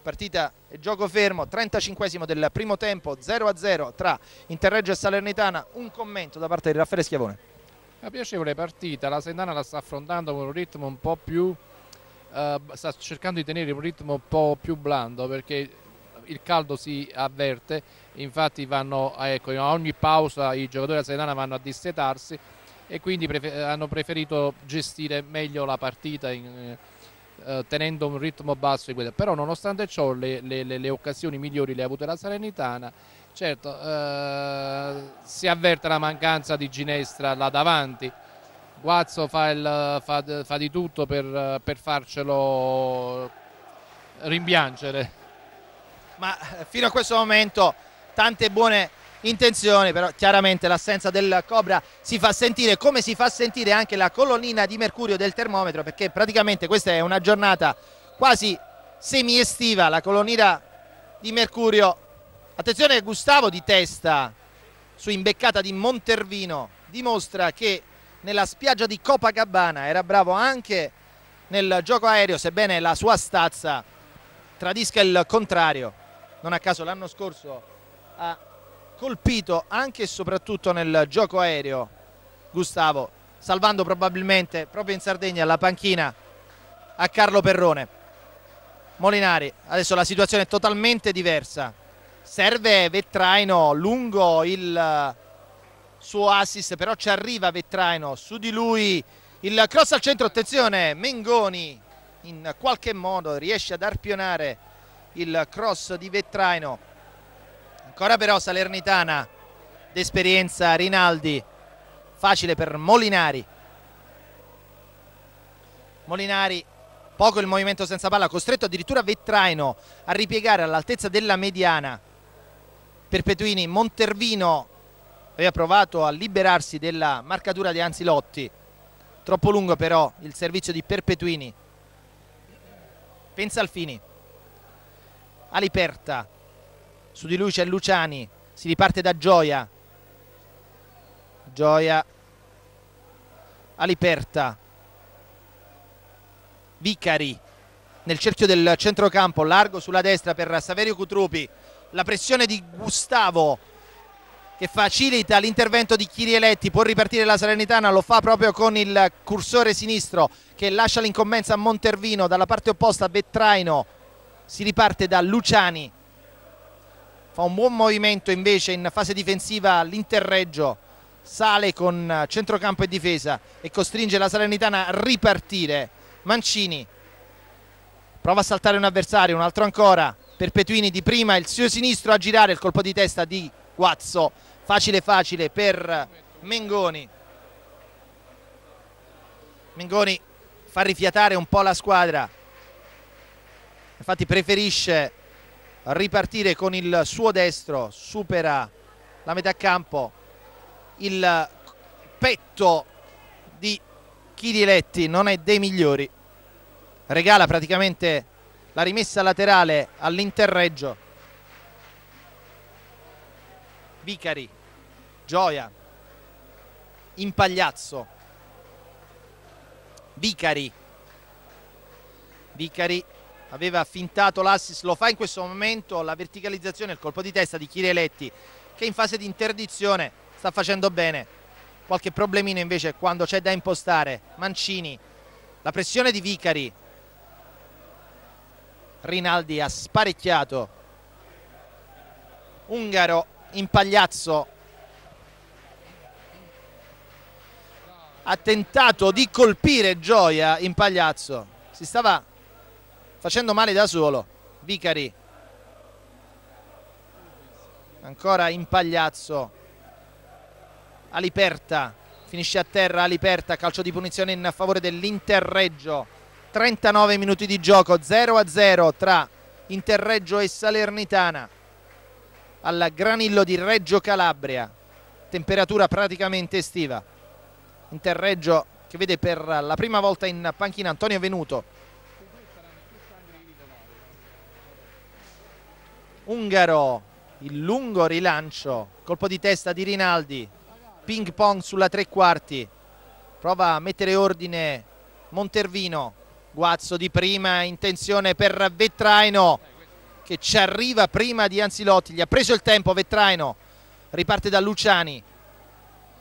[SPEAKER 1] partita e gioco fermo 35 del primo tempo 0 a 0 tra Interreggio e Salernitana un commento da parte di Raffaele Schiavone una piacevole partita la Sendana la sta affrontando con un ritmo un po' più eh, sta cercando di tenere un ritmo un po' più blando perché il caldo si avverte, infatti vanno, ah, ecco, a ogni pausa i giocatori della Sedana vanno a dissetarsi e quindi prefer hanno preferito gestire meglio la partita in, eh, eh tenendo un ritmo basso di Però nonostante ciò le, le, le, occasioni migliori le ha avute la Salernitana, certo eh, si avverte la mancanza di ginestra là davanti, Guazzo fa, il, fa, fa di tutto per, per farcelo rimpiangere. Ma eh, fino a questo momento tante buone intenzioni, però chiaramente l'assenza del Cobra si fa sentire, come si fa sentire anche la colonnina di mercurio del termometro, perché praticamente questa è una giornata quasi semi-estiva, la colonnina di mercurio. Attenzione Gustavo di testa su imbeccata di Montervino dimostra che nella spiaggia di Copacabana, era bravo anche nel gioco aereo, sebbene la sua stazza tradisca il contrario. Non a caso l'anno scorso ha colpito anche e soprattutto nel gioco aereo Gustavo, salvando probabilmente proprio in Sardegna la panchina a Carlo Perrone. Molinari, adesso la situazione è totalmente diversa. Serve Vettraino lungo il suo assist, però ci arriva Vetraino, su di lui il cross al centro, attenzione, Mengoni in qualche modo riesce ad arpionare il cross di Vetraino, ancora però Salernitana d'esperienza Rinaldi, facile per Molinari, Molinari poco il movimento senza palla, costretto addirittura Vetraino a ripiegare all'altezza della mediana per Petuini, Montervino aveva provato a liberarsi della marcatura di Anzilotti troppo lungo però il servizio di Perpetuini pensa Alfini Aliperta su di lui c'è Luciani si riparte da Gioia Gioia Aliperta Vicari nel cerchio del centrocampo largo sulla destra per Saverio Cutrupi la pressione di Gustavo che facilita l'intervento di Chirieletti, può ripartire la Salernitana, lo fa proprio con il cursore sinistro che lascia l'incombenza a Montervino, dalla parte opposta Vettraino, si riparte da Luciani, fa un buon movimento invece in fase difensiva l'interreggio, sale con centrocampo e difesa e costringe la Salernitana a ripartire, Mancini prova a saltare un avversario, un altro ancora, Perpetuini di prima, il suo sinistro a girare, il colpo di testa di Guazzo facile facile per Mengoni Mengoni fa rifiatare un po' la squadra infatti preferisce ripartire con il suo destro supera la metà campo il petto di Chiriletti non è dei migliori regala praticamente la rimessa laterale all'interreggio Vicari, Gioia, Impagliazzo, Vicari, Vicari aveva fintato l'assist, lo fa in questo momento la verticalizzazione, il colpo di testa di Chirieletti che in fase di interdizione sta facendo bene, qualche problemino invece quando c'è da impostare, Mancini, la pressione di Vicari, Rinaldi ha sparecchiato, Ungaro Impagliazzo ha tentato di colpire Gioia Impagliazzo si stava facendo male da solo Vicari ancora Impagliazzo Aliperta finisce a terra Aliperta calcio di punizione in favore dell'Interreggio 39 minuti di gioco 0 a 0 tra Interreggio e Salernitana al Granillo di Reggio Calabria, temperatura praticamente estiva. Interreggio che vede per la prima volta in panchina Antonio Venuto. Ungaro, il lungo rilancio, colpo di testa di Rinaldi, ping pong sulla tre quarti, prova a mettere ordine Montervino, guazzo di prima, intenzione per Vetraino, che ci arriva prima di Anzilotti, gli ha preso il tempo Vetraino, riparte da Luciani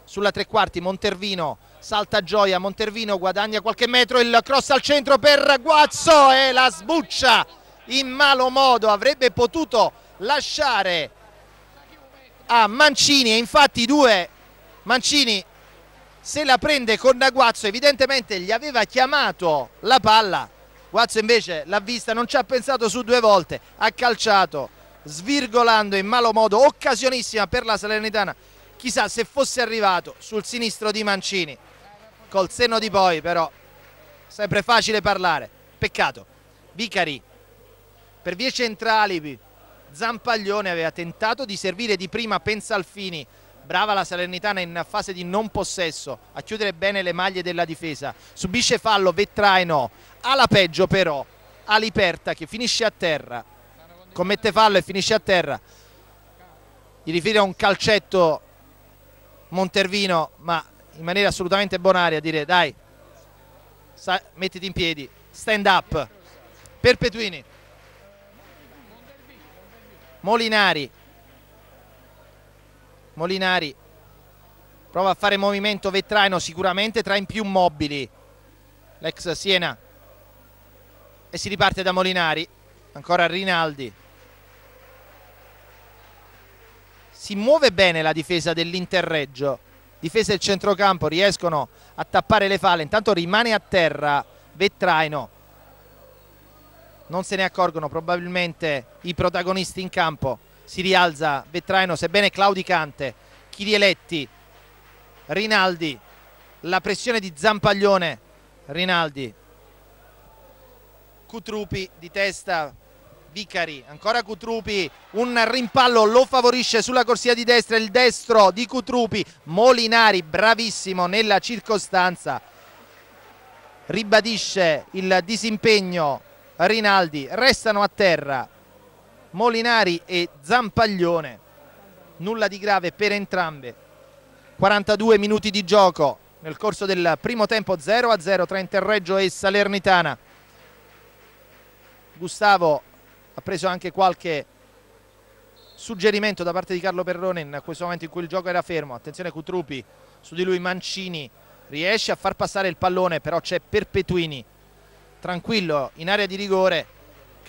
[SPEAKER 1] sulla tre quarti Montervino salta Gioia, Montervino guadagna qualche metro, il cross al centro per Guazzo e la sbuccia in malo modo, avrebbe potuto lasciare a Mancini e infatti due Mancini se la prende con Naguazzo evidentemente gli aveva chiamato la palla Guazzo invece l'ha vista, non ci ha pensato su due volte, ha calciato svirgolando in malo modo, occasionissima per la Salernitana, chissà se fosse arrivato sul sinistro di Mancini, col senno di poi però, sempre facile parlare, peccato, Vicari per vie centrali Zampaglione aveva tentato di servire di prima Pensalfini Brava la Salernitana in fase di non possesso a chiudere bene le maglie della difesa. Subisce fallo Vetraino, alla peggio però Aliperta che finisce a terra, commette fallo e finisce a terra. Gli rifila un calcetto Montervino, ma in maniera assolutamente bonaria, dire dai, mettiti in piedi, stand up. Perpetuini. Molinari Molinari prova a fare movimento Vetraino sicuramente tra in più mobili l'ex Siena e si riparte da Molinari ancora Rinaldi si muove bene la difesa dell'Interreggio difesa e centrocampo riescono a tappare le falle intanto rimane a terra Vetraino non se ne accorgono probabilmente i protagonisti in campo si rialza Vetraino, sebbene claudicante, Chirieletti, Rinaldi, la pressione di Zampaglione, Rinaldi, Cutrupi di testa, Vicari, ancora Cutrupi, un rimpallo lo favorisce sulla corsia di destra, il destro di Cutrupi, Molinari bravissimo nella circostanza, ribadisce il disimpegno Rinaldi, restano a terra Molinari e Zampaglione nulla di grave per entrambe 42 minuti di gioco nel corso del primo tempo 0 a 0 tra Interreggio e Salernitana Gustavo ha preso anche qualche suggerimento da parte di Carlo Perrone in questo momento in cui il gioco era fermo attenzione Cutrupi su di lui Mancini riesce a far passare il pallone però c'è Perpetuini tranquillo in area di rigore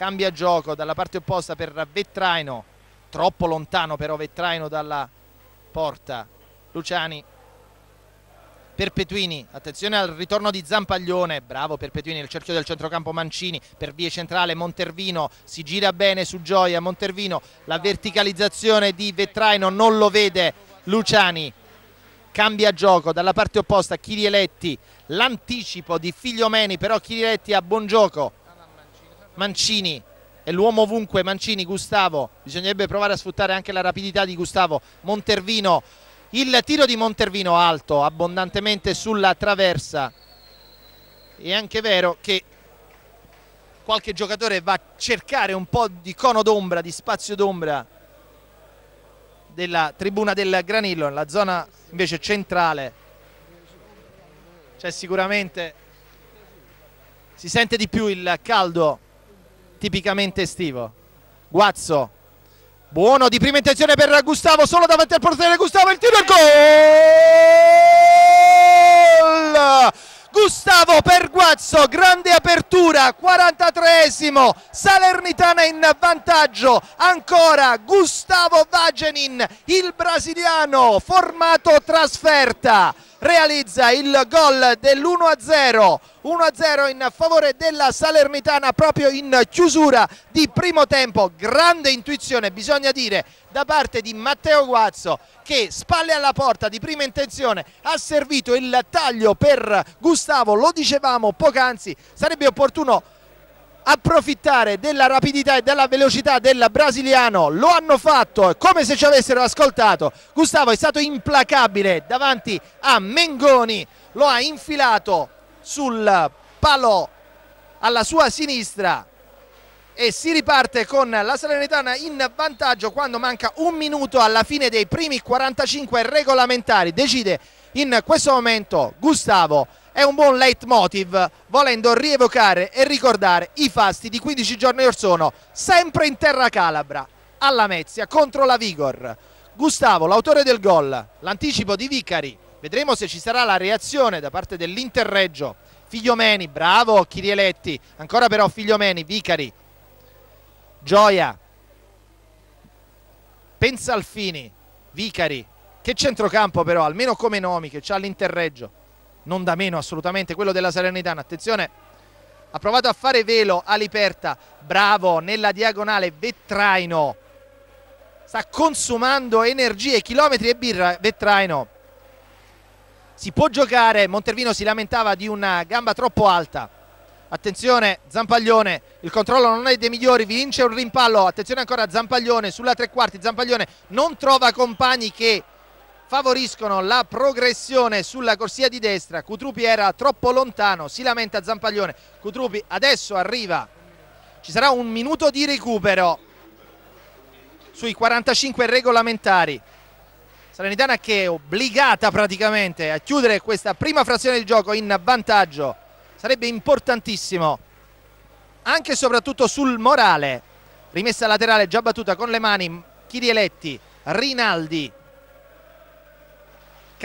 [SPEAKER 1] cambia gioco dalla parte opposta per Vettraino troppo lontano però Vettraino dalla porta Luciani Perpetuini, attenzione al ritorno di Zampaglione, bravo Perpetuini nel cerchio del centrocampo Mancini, per via centrale Montervino, si gira bene su Gioia, Montervino, la verticalizzazione di Vettraino non lo vede Luciani, cambia gioco dalla parte opposta Chirieletti, l'anticipo di Figliomeni però Chirieletti ha buon gioco Mancini è l'uomo ovunque, Mancini, Gustavo, bisognerebbe provare a sfruttare anche la rapidità di Gustavo, Montervino, il tiro di Montervino alto abbondantemente sulla traversa, è anche vero che qualche giocatore va a cercare un po' di cono d'ombra, di spazio d'ombra della tribuna del Granillo, nella zona invece centrale c'è sicuramente, si sente di più il caldo tipicamente estivo. Guazzo, buono di prima intenzione per Gustavo, solo davanti al portiere Gustavo, il tiro e gol! Gustavo per Guazzo, grande apertura, 43esimo, Salernitana in vantaggio, ancora Gustavo Vagenin, il brasiliano, formato trasferta realizza il gol dell'1-0 1-0 in favore della Salernitana proprio in chiusura di primo tempo grande intuizione bisogna dire da parte di Matteo Guazzo che spalle alla porta di prima intenzione ha servito il taglio per Gustavo lo dicevamo poc'anzi sarebbe opportuno approfittare della rapidità e della velocità del brasiliano, lo hanno fatto come se ci avessero ascoltato, Gustavo è stato implacabile davanti a Mengoni, lo ha infilato sul palo alla sua sinistra e si riparte con la Salernitana in vantaggio quando manca un minuto alla fine dei primi 45 regolamentari, decide in questo momento Gustavo è un buon leitmotiv volendo rievocare e ricordare i fasti di 15 giorni or sono sempre in terra calabra alla Mezia contro la Vigor Gustavo l'autore del gol l'anticipo di Vicari vedremo se ci sarà la reazione da parte dell'Interreggio Figliomeni bravo Chirieletti ancora però Figliomeni Vicari Gioia Pensalfini Vicari che centrocampo però almeno come nomi che c'ha l'Interreggio non da meno assolutamente quello della Salernitana, attenzione ha provato a fare velo Aliperta, bravo nella diagonale Vettraino sta consumando energie, chilometri e birra Vettraino si può giocare, Montervino si lamentava di una gamba troppo alta attenzione Zampaglione il controllo non è dei migliori, vince un rimpallo attenzione ancora Zampaglione sulla tre quarti Zampaglione non trova compagni che favoriscono la progressione sulla corsia di destra, Cutrupi era troppo lontano, si lamenta Zampaglione, Cutrupi adesso arriva, ci sarà un minuto di recupero sui 45 regolamentari, Salernitana che è obbligata praticamente a chiudere questa prima frazione di gioco in vantaggio, sarebbe importantissimo anche e soprattutto sul morale, rimessa laterale già battuta con le mani, Chirieletti, Rinaldi,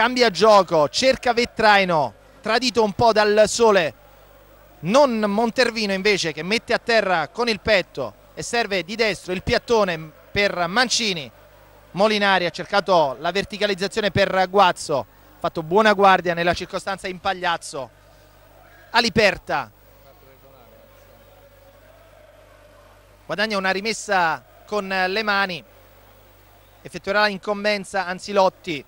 [SPEAKER 1] cambia gioco, cerca Vettraino, tradito un po' dal sole, non Montervino invece che mette a terra con il petto e serve di destro il piattone per Mancini, Molinari ha cercato la verticalizzazione per Guazzo, fatto buona guardia nella circostanza in Pagliazzo, Aliperta guadagna una rimessa con le mani, effettuerà l'incombenza Anzilotti,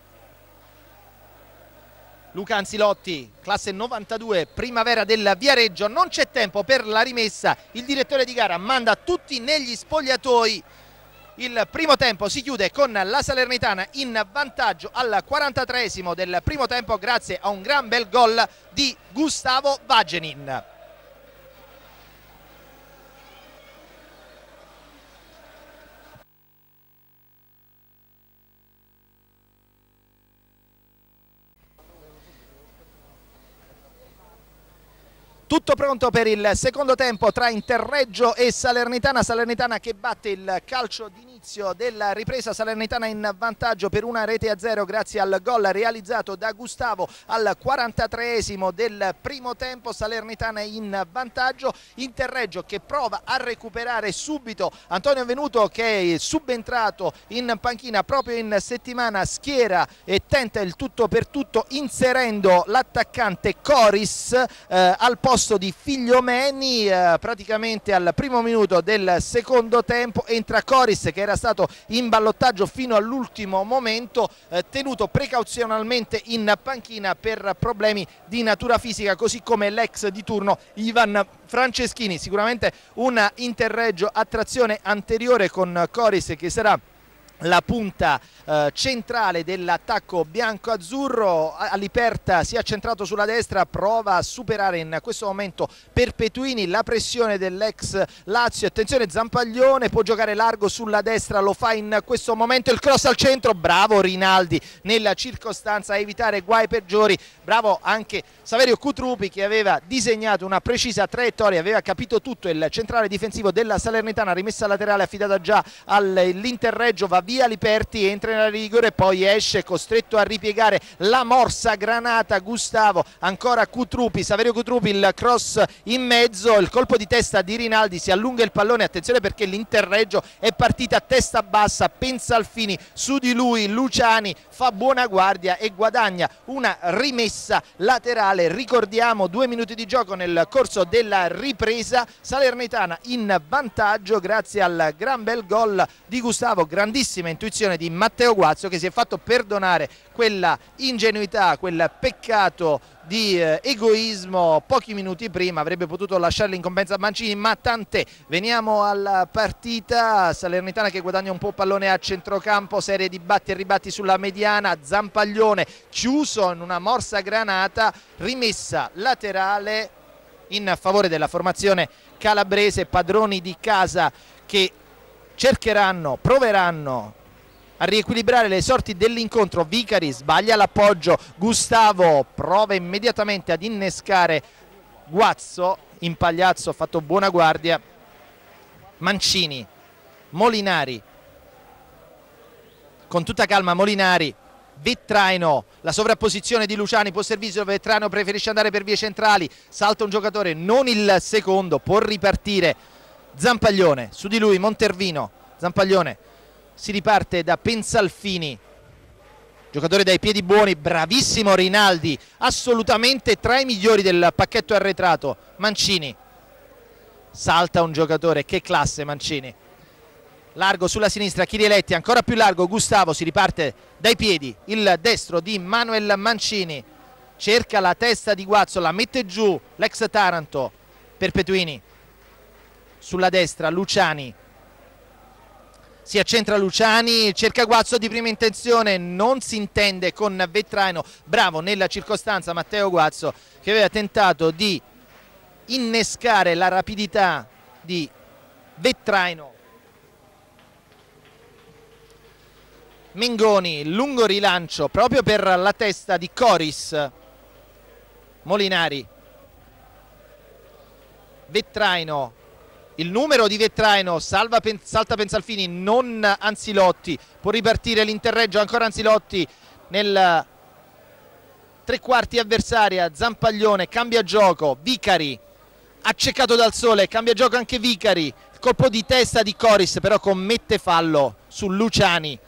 [SPEAKER 1] Luca Anzilotti, classe 92, primavera del Viareggio, non c'è tempo per la rimessa, il direttore di gara manda tutti negli spogliatoi, il primo tempo si chiude con la Salernitana in vantaggio al 43 esimo del primo tempo grazie a un gran bel gol di Gustavo Vagenin. Tutto pronto per il secondo tempo tra Interreggio e Salernitana. Salernitana che batte il calcio d'inizio della ripresa. Salernitana in vantaggio per una rete a zero grazie al gol realizzato da Gustavo al 43esimo del primo tempo. Salernitana in vantaggio. Interreggio che prova a recuperare subito Antonio Venuto che è subentrato in panchina proprio in settimana schiera e tenta il tutto per tutto inserendo l'attaccante Coris eh, al posto posto di Figliomeni eh, praticamente al primo minuto del secondo tempo entra Coris che era stato in ballottaggio fino all'ultimo momento eh, tenuto precauzionalmente in panchina per problemi di natura fisica così come l'ex di turno Ivan Franceschini sicuramente una interreggio a trazione anteriore con Coris che sarà la punta eh, centrale dell'attacco bianco-azzurro all'iperta si è centrato sulla destra prova a superare in questo momento Perpetuini la pressione dell'ex Lazio attenzione Zampaglione può giocare largo sulla destra lo fa in questo momento il cross al centro bravo Rinaldi nella circostanza a evitare guai peggiori bravo anche Saverio Cutrupi che aveva disegnato una precisa traiettoria aveva capito tutto il centrale difensivo della Salernitana rimessa laterale affidata già all'interreggio va via via Liperti entra nella rigore poi esce costretto a ripiegare la morsa granata Gustavo ancora Cutrupi, Saverio Cutrupi il cross in mezzo, il colpo di testa di Rinaldi si allunga il pallone, attenzione perché l'interreggio è partita a testa bassa, pensa Alfini su di lui Luciani fa buona guardia e guadagna una rimessa laterale, ricordiamo due minuti di gioco nel corso della ripresa, Salernitana in vantaggio grazie al gran bel gol di Gustavo, grandissimo grandissima intuizione di Matteo Guazzo che si è fatto perdonare quella ingenuità, quel peccato di eh, egoismo pochi minuti prima avrebbe potuto lasciare l'incombenza a Mancini ma tant'è veniamo alla partita Salernitana che guadagna un po' pallone a centrocampo serie di batti e ribatti sulla mediana Zampaglione chiuso in una morsa granata rimessa laterale in favore della formazione calabrese padroni di casa che cercheranno, proveranno a riequilibrare le sorti dell'incontro. Vicari sbaglia l'appoggio, Gustavo prova immediatamente ad innescare Guazzo, in pagliazzo ha fatto buona guardia, Mancini, Molinari, con tutta calma Molinari, Vetraino, la sovrapposizione di Luciani può servizio, Vetraino preferisce andare per vie centrali, salta un giocatore, non il secondo, può ripartire Zampaglione, su di lui Montervino, Zampaglione si riparte da Pensalfini, giocatore dai piedi buoni, bravissimo Rinaldi, assolutamente tra i migliori del pacchetto arretrato, Mancini, salta un giocatore, che classe Mancini, largo sulla sinistra Chirieletti, ancora più largo Gustavo, si riparte dai piedi, il destro di Manuel Mancini, cerca la testa di Guazzo, la mette giù l'ex Taranto, Perpetuini, sulla destra Luciani si accentra Luciani, cerca Guazzo di prima intenzione, non si intende con Vetraino, bravo nella circostanza Matteo Guazzo che aveva tentato di innescare la rapidità di Vetraino. Mengoni, lungo rilancio proprio per la testa di Coris, Molinari, Vetraino il numero di Vetraino, salva, pen, salta Pensalfini, non Anzilotti, può ripartire l'interreggio, ancora Anzilotti nel tre quarti avversaria, Zampaglione cambia gioco, Vicari accecato dal sole, cambia gioco anche Vicari, colpo di testa di Coris però commette fallo su Luciani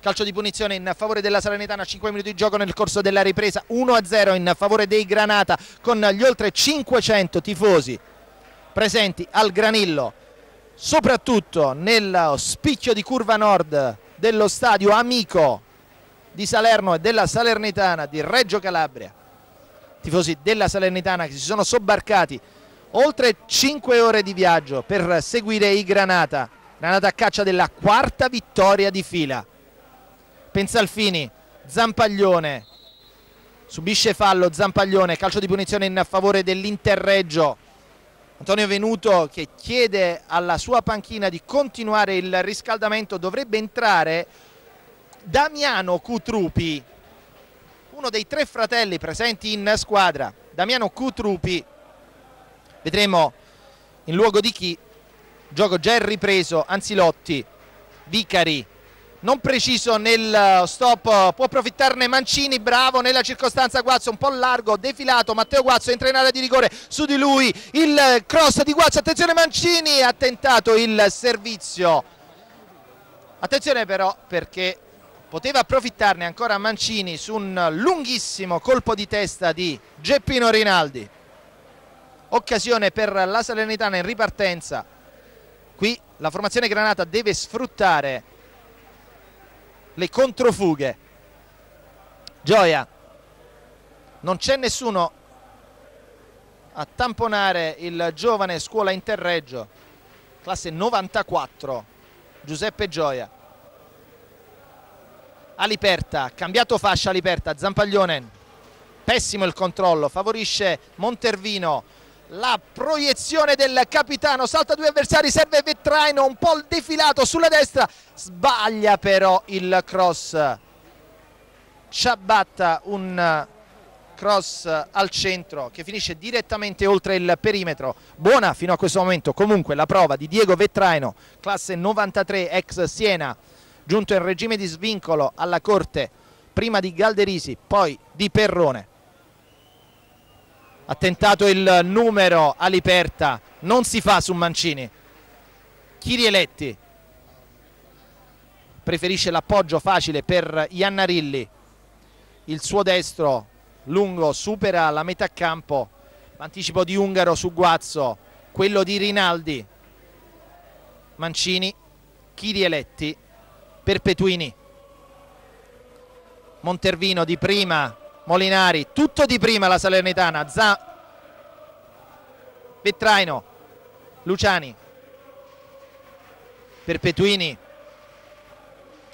[SPEAKER 1] calcio di punizione in favore della Salernitana 5 minuti di gioco nel corso della ripresa 1-0 in favore dei Granata con gli oltre 500 tifosi presenti al Granillo soprattutto nel spicchio di curva nord dello stadio amico di Salerno e della Salernitana di Reggio Calabria tifosi della Salernitana che si sono sobbarcati oltre 5 ore di viaggio per seguire i Granata Granata a caccia della quarta vittoria di fila Pensalfini Zampaglione subisce fallo Zampaglione calcio di punizione in favore dell'Interreggio Antonio Venuto che chiede alla sua panchina di continuare il riscaldamento dovrebbe entrare Damiano Cutrupi, uno dei tre fratelli presenti in squadra. Damiano Cutrupi, vedremo in luogo di chi, gioco già ripreso, Anzilotti, Vicari, non preciso nel eh, stop, eh, può approfittarne Mancini, bravo nella circostanza Guazzo, un po' largo, defilato, Matteo Guazzo entra in area di rigore, su di lui il eh, cross di Guazzo, attenzione Mancini, ha tentato il servizio, attenzione però perché poteva approfittarne ancora Mancini su un lunghissimo colpo di testa di Geppino Rinaldi, occasione per la Salernitana in ripartenza, qui la formazione Granata deve sfruttare le controfughe. Gioia, non c'è nessuno a tamponare il giovane scuola interreggio, classe 94, Giuseppe Gioia. Aliperta, cambiato fascia Aliperta, Zampaglione, pessimo il controllo, favorisce Montervino, la proiezione del capitano salta due avversari serve Vetraino un po' il defilato sulla destra sbaglia però il cross Ciabatta un cross al centro che finisce direttamente oltre il perimetro buona fino a questo momento comunque la prova di Diego Vetraino classe 93 ex Siena giunto in regime di svincolo alla corte prima di Galderisi poi di Perrone ha tentato il numero all'iperta, non si fa su Mancini. Chirieletti preferisce l'appoggio facile per Iannarilli, il suo destro lungo supera la metà campo, anticipo di Ungaro su Guazzo, quello di Rinaldi, Mancini, Chirieletti per Petuini. Montervino di prima Molinari, tutto di prima la Salernitana, Zan... Petraino, Luciani, Perpetuini,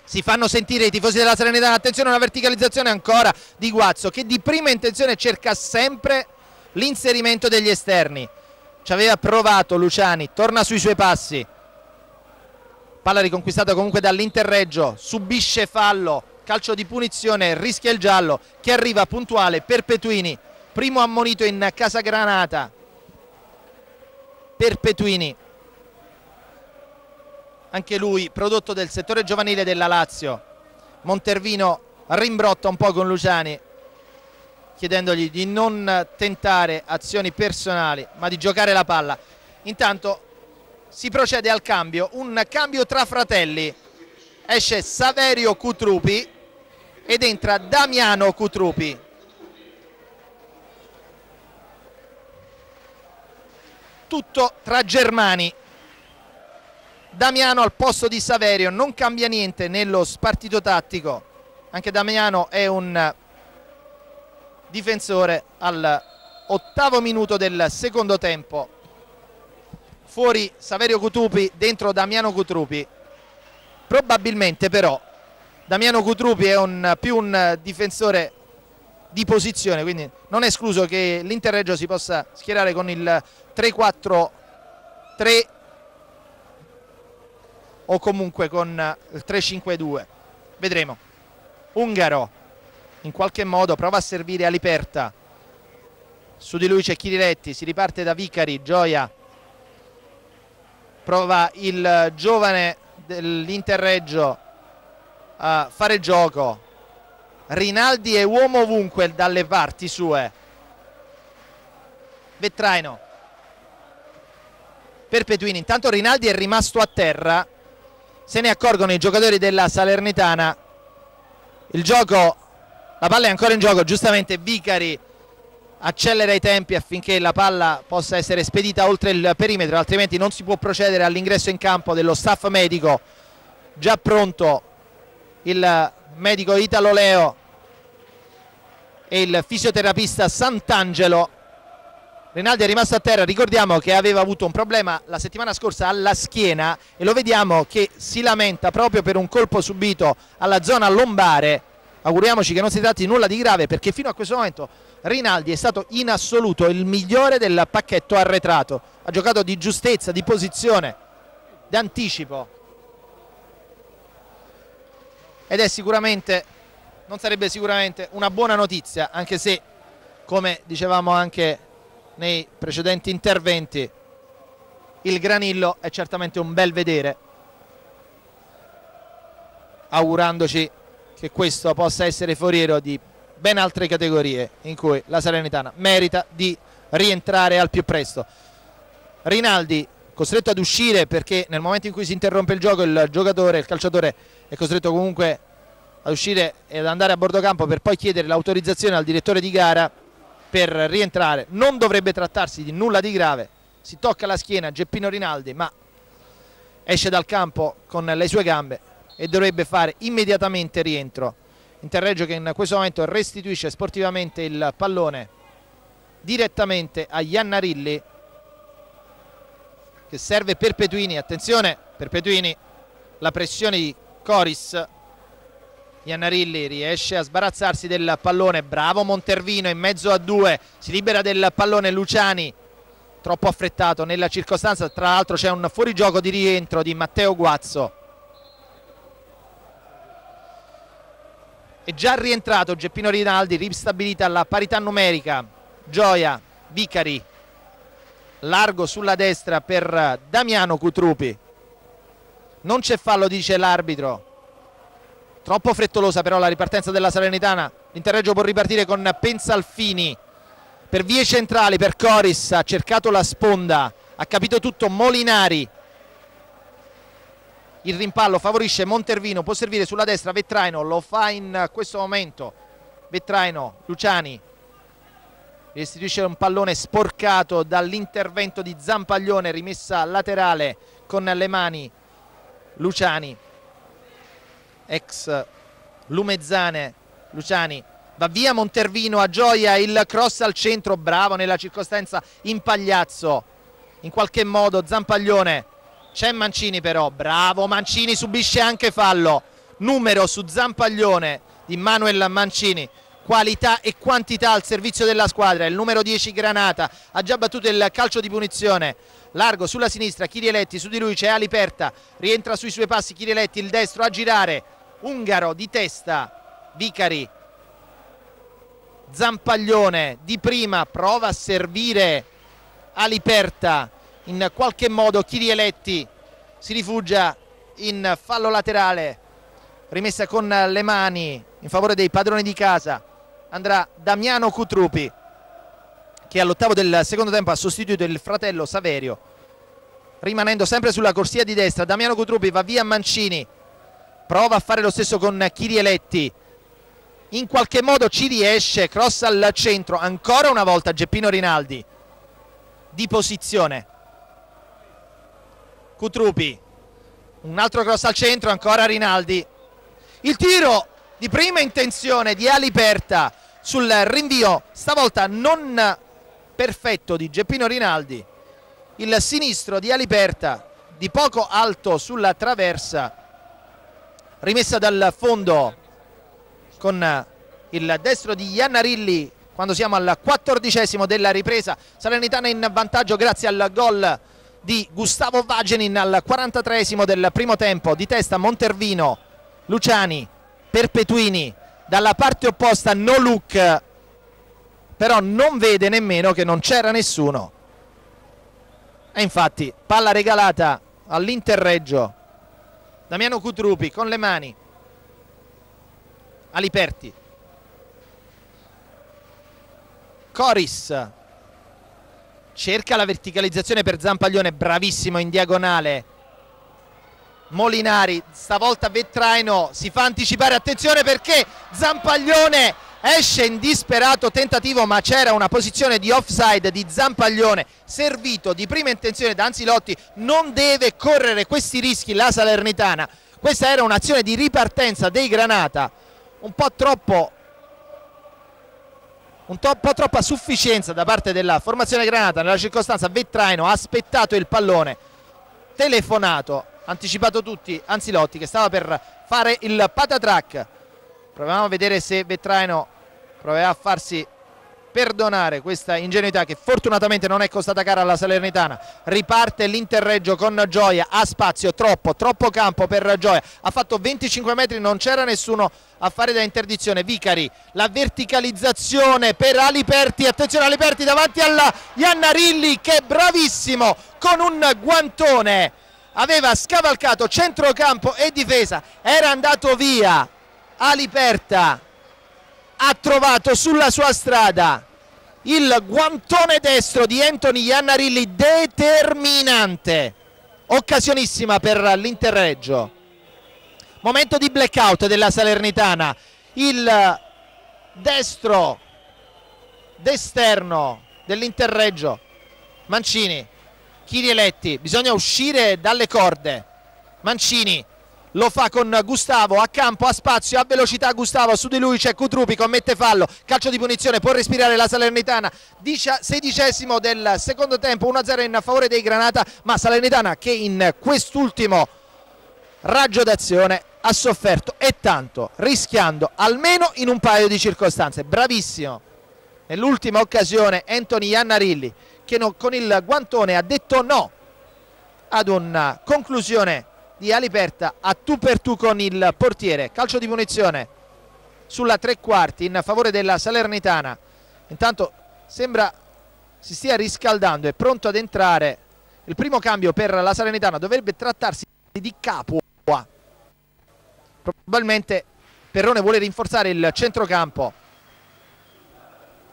[SPEAKER 1] si fanno sentire i tifosi della Salernitana, attenzione una verticalizzazione ancora di Guazzo che di prima intenzione cerca sempre l'inserimento degli esterni, ci aveva provato Luciani, torna sui suoi passi, palla riconquistata comunque dall'interreggio, subisce fallo calcio di punizione, rischia il giallo che arriva puntuale Perpetuini, primo ammonito in Casa Granata Perpetuini Anche lui prodotto del settore giovanile della Lazio. Montervino rimbrotta un po' con Luciani chiedendogli di non tentare azioni personali ma di giocare la palla. Intanto si procede al cambio, un cambio tra fratelli. Esce Saverio Cutrupi ed entra Damiano Cutrupi. Tutto tra Germani. Damiano al posto di Saverio, non cambia niente nello spartito tattico. Anche Damiano è un difensore al ottavo minuto del secondo tempo. Fuori Saverio Cutrupi, dentro Damiano Cutrupi. Probabilmente però Damiano Cutrupi è un, più un difensore di posizione, quindi non è escluso che l'Interreggio si possa schierare con il 3-4-3 o comunque con il 3-5-2. Vedremo. Ungaro in qualche modo prova a servire all'iperta Su di lui c'è Chiriletti, si riparte da Vicari, Gioia. Prova il giovane dell'Interreggio fare gioco. Rinaldi è uomo ovunque dalle parti sue. Vetraino per Petuini. Intanto Rinaldi è rimasto a terra. Se ne accorgono i giocatori della Salernitana. Il gioco, la palla è ancora in gioco. Giustamente Vicari accelera i tempi affinché la palla possa essere spedita oltre il perimetro, altrimenti non si può procedere all'ingresso in campo dello staff medico già pronto il medico Italo Leo e il fisioterapista Sant'Angelo. Rinaldi è rimasto a terra, ricordiamo che aveva avuto un problema la settimana scorsa alla schiena e lo vediamo che si lamenta proprio per un colpo subito alla zona lombare. Auguriamoci che non si tratti nulla di grave perché fino a questo momento Rinaldi è stato in assoluto il migliore del pacchetto arretrato. Ha giocato di giustezza, di posizione, d'anticipo ed è sicuramente, non sarebbe sicuramente una buona notizia, anche se come dicevamo anche nei precedenti interventi, il Granillo è certamente un bel vedere, augurandoci che questo possa essere foriero di ben altre categorie in cui la Salernitana merita di rientrare al più presto. Rinaldi costretto ad uscire perché nel momento in cui si interrompe il gioco il giocatore, il calciatore è costretto comunque ad uscire e ad andare a bordo campo per poi chiedere l'autorizzazione al direttore di gara per rientrare. Non dovrebbe trattarsi di nulla di grave, si tocca la schiena Geppino Rinaldi ma esce dal campo con le sue gambe e dovrebbe fare immediatamente rientro. Interreggio che in questo momento restituisce sportivamente il pallone direttamente a Iannarilli che serve per Petuini, attenzione per Petuini la pressione di Coris Iannarilli riesce a sbarazzarsi del pallone, bravo Montervino in mezzo a due, si libera del pallone Luciani, troppo affrettato nella circostanza, tra l'altro c'è un fuorigioco di rientro di Matteo Guazzo. È già rientrato Geppino Rinaldi, ristabilita la parità numerica, Gioia, Vicari, largo sulla destra per Damiano Cutrupi non c'è fallo dice l'arbitro troppo frettolosa però la ripartenza della Salernitana l'interreggio può ripartire con Pensalfini per vie centrali per Coris ha cercato la sponda ha capito tutto Molinari il rimpallo favorisce Montervino può servire sulla destra Vetraino lo fa in questo momento Vetraino Luciani restituisce un pallone sporcato dall'intervento di Zampaglione rimessa laterale con le mani Luciani, ex Lumezzane, Luciani va via Montervino a gioia, il cross al centro, bravo nella circostanza in pagliazzo, in qualche modo Zampaglione, c'è Mancini però, bravo Mancini subisce anche fallo, numero su Zampaglione di Manuel Mancini, qualità e quantità al servizio della squadra, il numero 10 Granata ha già battuto il calcio di punizione largo sulla sinistra Chirieletti, su di lui c'è Aliperta, rientra sui suoi passi Chirieletti, il destro a girare, Ungaro di testa, Vicari, Zampaglione di prima prova a servire Aliperta, in qualche modo Chirieletti si rifugia in fallo laterale, rimessa con le mani in favore dei padroni di casa, andrà Damiano Cutrupi che all'ottavo del secondo tempo ha sostituito il fratello Saverio rimanendo sempre sulla corsia di destra Damiano Cutrupi va via Mancini prova a fare lo stesso con Chirieletti in qualche modo ci riesce cross al centro ancora una volta Geppino Rinaldi di posizione Cutrupi un altro cross al centro ancora Rinaldi il tiro di prima intenzione di Aliperta sul rinvio stavolta non perfetto di Geppino Rinaldi, il sinistro di Aliperta di poco alto sulla traversa, rimessa dal fondo con eh, il destro di Iannarilli quando siamo al quattordicesimo della ripresa, Salernitana in vantaggio grazie al gol di Gustavo Vagenin al 43 del primo tempo di testa Montervino, Luciani, Perpetuini dalla parte opposta No Look però non vede nemmeno che non c'era nessuno. E infatti palla regalata all'interreggio. Damiano Cutrupi con le mani. Aliperti. Coris cerca la verticalizzazione per Zampaglione, bravissimo in diagonale. Molinari, stavolta Vetraino si fa anticipare, attenzione perché Zampaglione esce in disperato tentativo ma c'era una posizione di offside di Zampaglione servito di prima intenzione da Anzilotti non deve correre questi rischi la Salernitana questa era un'azione di ripartenza dei Granata un po' troppo un po' troppa sufficienza da parte della formazione Granata nella circostanza Vettraino ha aspettato il pallone telefonato anticipato tutti Anzilotti che stava per fare il patatrack Proviamo a vedere se Vetraino proverà a farsi perdonare questa ingenuità che fortunatamente non è costata cara alla Salernitana riparte l'interreggio con Gioia ha spazio troppo, troppo campo per Gioia ha fatto 25 metri non c'era nessuno a fare da interdizione Vicari, la verticalizzazione per Aliperti, attenzione Aliperti davanti alla Iannarilli che è bravissimo con un guantone aveva scavalcato centrocampo e difesa era andato via Aliperta ha trovato sulla sua strada il guantone destro di Anthony Iannarilli determinante occasionissima per l'interreggio momento di blackout della Salernitana il destro d'esterno dell'interreggio Mancini Chirieletti bisogna uscire dalle corde Mancini lo fa con Gustavo a campo, a spazio, a velocità Gustavo, su di lui c'è Cutrupi, commette fallo, calcio di punizione, può respirare la Salernitana, sedicesimo del secondo tempo, 1-0 in favore dei Granata, ma Salernitana che in quest'ultimo raggio d'azione ha sofferto e tanto, rischiando almeno in un paio di circostanze, bravissimo nell'ultima occasione Anthony Iannarilli che con il guantone ha detto no ad una conclusione di Aliperta a tu per tu con il portiere. Calcio di punizione sulla tre quarti in favore della Salernitana. Intanto sembra si stia riscaldando, è pronto ad entrare il primo cambio per la Salernitana. Dovrebbe trattarsi di Capua. Probabilmente Perrone vuole rinforzare il centrocampo.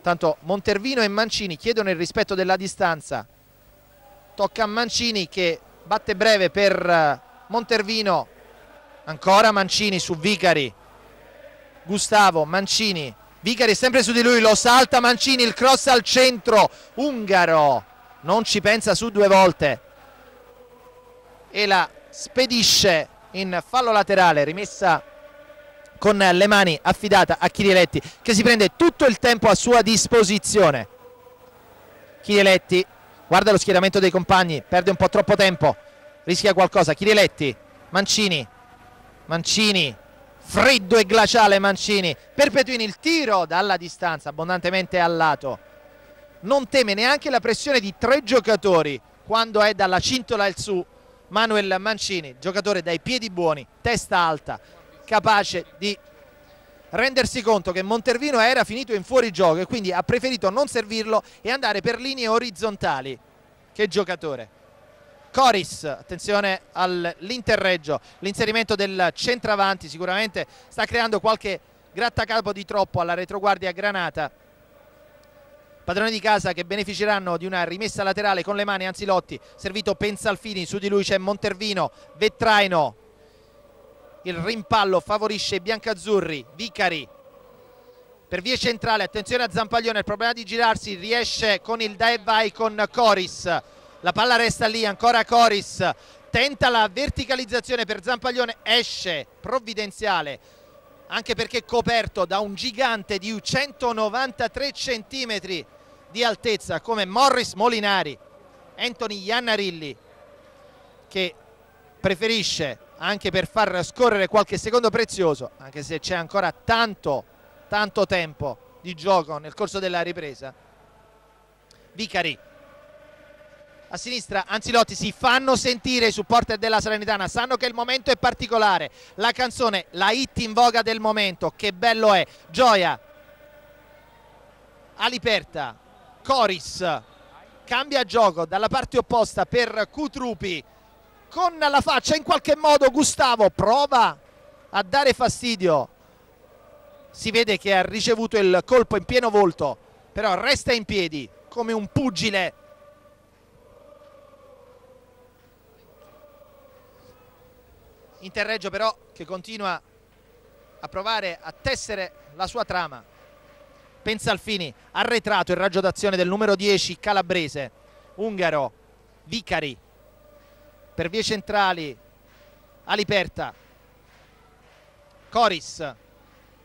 [SPEAKER 1] Tanto Montervino e Mancini chiedono il rispetto della distanza. Tocca a Mancini che batte breve per eh, Montervino, ancora Mancini su Vicari, Gustavo Mancini, Vicari sempre su di lui, lo salta Mancini, il cross al centro, Ungaro non ci pensa su due volte e la spedisce in fallo laterale, rimessa con le mani affidata a Chirieletti che si prende tutto il tempo a sua disposizione. Chirieletti guarda lo schieramento dei compagni, perde un po' troppo tempo, rischia qualcosa, Chiriletti, Mancini, Mancini, freddo e glaciale Mancini, Perpetuini il tiro dalla distanza, abbondantemente al lato, non teme neanche la pressione di tre giocatori quando è dalla cintola il su Manuel Mancini, giocatore dai piedi buoni, testa alta, capace di rendersi conto che Montervino era finito in fuorigioco e quindi ha preferito non servirlo e andare per linee orizzontali. Che giocatore! Coris, attenzione all'interreggio, l'inserimento del centravanti sicuramente sta creando qualche grattacapo di troppo alla retroguardia Granata. Padrone di casa che beneficeranno di una rimessa laterale con le mani Anzilotti, servito Penzalfini, su di lui c'è Montervino, Vettraino, il rimpallo favorisce biancazzurri, Vicari per via centrale, attenzione a Zampaglione, il problema di girarsi riesce con il dai e vai con Coris, la palla resta lì, ancora Coris, tenta la verticalizzazione per Zampaglione, esce, provvidenziale, anche perché coperto da un gigante di 193 centimetri di altezza come Morris Molinari, Anthony Iannarilli che preferisce anche per far scorrere qualche secondo prezioso, anche se c'è ancora tanto, tanto tempo di gioco nel corso della ripresa. Vicari a sinistra Anzilotti si fanno sentire i supporter della Salernitana sanno che il momento è particolare la canzone, la hit in voga del momento che bello è, Gioia Aliperta Coris cambia gioco dalla parte opposta per Cutrupi con la faccia in qualche modo Gustavo prova a dare fastidio si vede che ha ricevuto il colpo in pieno volto però resta in piedi come un pugile Interreggio però che continua a provare a tessere la sua trama. Pensa Alfini, arretrato il raggio d'azione del numero 10 calabrese, Ungaro, Vicari, per vie centrali, Aliperta, Coris,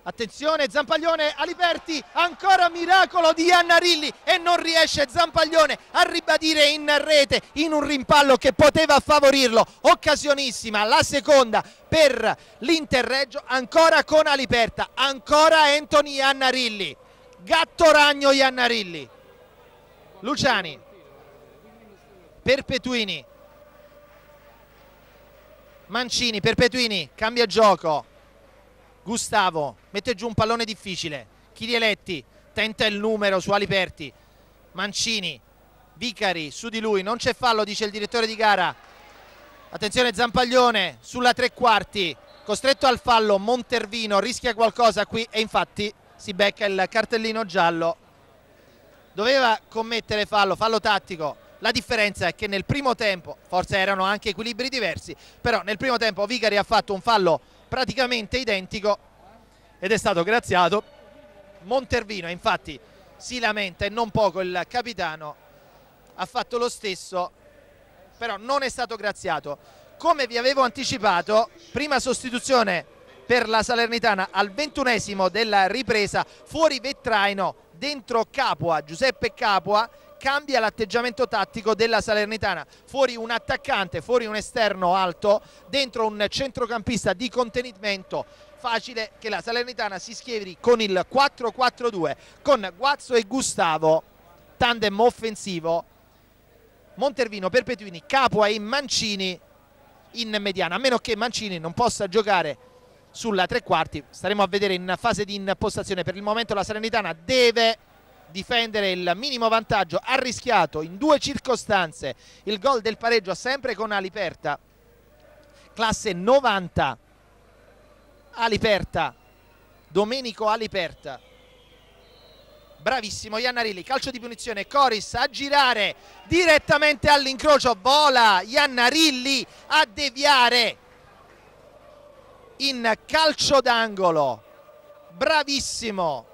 [SPEAKER 1] Attenzione Zampaglione Aliberti, ancora miracolo di Annarilli e non riesce Zampaglione a ribadire in rete in un rimpallo che poteva favorirlo. Occasionissima la seconda per l'Interreggio, ancora con Aliperta, ancora Anthony Annarilli. Gatto ragno Iannarilli. Luciani Perpetuini, Mancini Perpetuini, cambia gioco. Gustavo mette giù un pallone difficile, Chirieletti tenta il numero su Aliperti, Mancini, Vicari su di lui, non c'è fallo dice il direttore di gara, attenzione Zampaglione sulla tre quarti, costretto al fallo Montervino, rischia qualcosa qui e infatti si becca il cartellino giallo, doveva commettere fallo, fallo tattico, la differenza è che nel primo tempo, forse erano anche equilibri diversi, però nel primo tempo Vicari ha fatto un fallo praticamente identico ed è stato graziato. Montervino infatti si lamenta e non poco il capitano ha fatto lo stesso però non è stato graziato come vi avevo anticipato prima sostituzione per la Salernitana al ventunesimo della ripresa fuori Vettraino dentro Capua, Giuseppe Capua cambia l'atteggiamento tattico della Salernitana. Fuori un attaccante, fuori un esterno alto, dentro un centrocampista di contenimento facile che la Salernitana si schieri con il 4-4-2 con Guazzo e Gustavo tandem offensivo Montervino, Perpetuini, Capua e Mancini in mediana a meno che Mancini non possa giocare sulla tre quarti staremo a vedere in fase di impostazione per il momento la Salernitana deve difendere il minimo vantaggio, ha rischiato in due circostanze il gol del pareggio sempre con Aliperta, classe 90, Aliperta, Domenico Aliperta. Bravissimo Iannarilli calcio di punizione, Coris a girare direttamente all'incrocio, vola Iannarilli a deviare in calcio d'angolo, bravissimo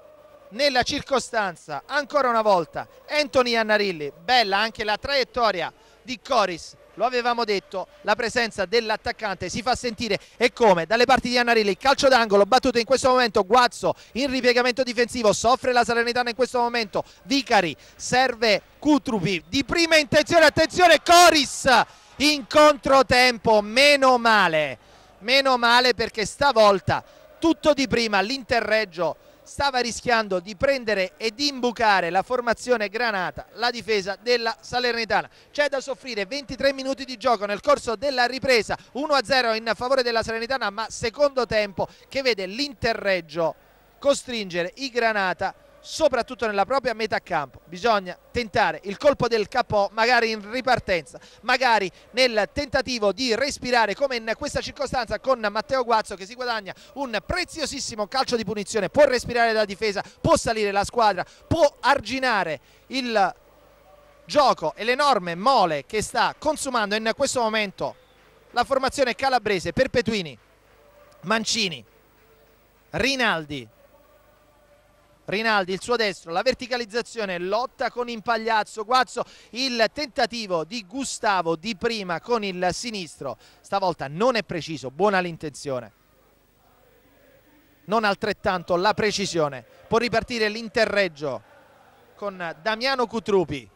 [SPEAKER 1] nella circostanza ancora una volta Anthony Annarilli bella anche la traiettoria di Coris lo avevamo detto, la presenza dell'attaccante si fa sentire e come dalle parti di Annarilli, calcio d'angolo battuto in questo momento Guazzo in ripiegamento difensivo, soffre la Salernitana in questo momento Vicari, serve Cutrupi di prima intenzione, attenzione Coris in controtempo meno male, meno male perché stavolta tutto di prima l'interreggio stava rischiando di prendere e di imbucare la formazione granata, la difesa della Salernitana. C'è da soffrire 23 minuti di gioco nel corso della ripresa, 1-0 in favore della Salernitana, ma secondo tempo che vede l'interreggio costringere i granata soprattutto nella propria metà campo. Bisogna tentare il colpo del capo magari in ripartenza, magari nel tentativo di respirare come in questa circostanza con Matteo Guazzo che si guadagna un preziosissimo calcio di punizione, può respirare la difesa, può salire la squadra, può arginare il gioco e l'enorme mole che sta consumando in questo momento la formazione calabrese Perpetuini, Mancini, Rinaldi, Rinaldi, il suo destro, la verticalizzazione, lotta con Impagliazzo, Guazzo, il tentativo di Gustavo di prima con il sinistro, stavolta non è preciso, buona l'intenzione, non altrettanto la precisione, può ripartire l'interreggio con Damiano Cutrupi,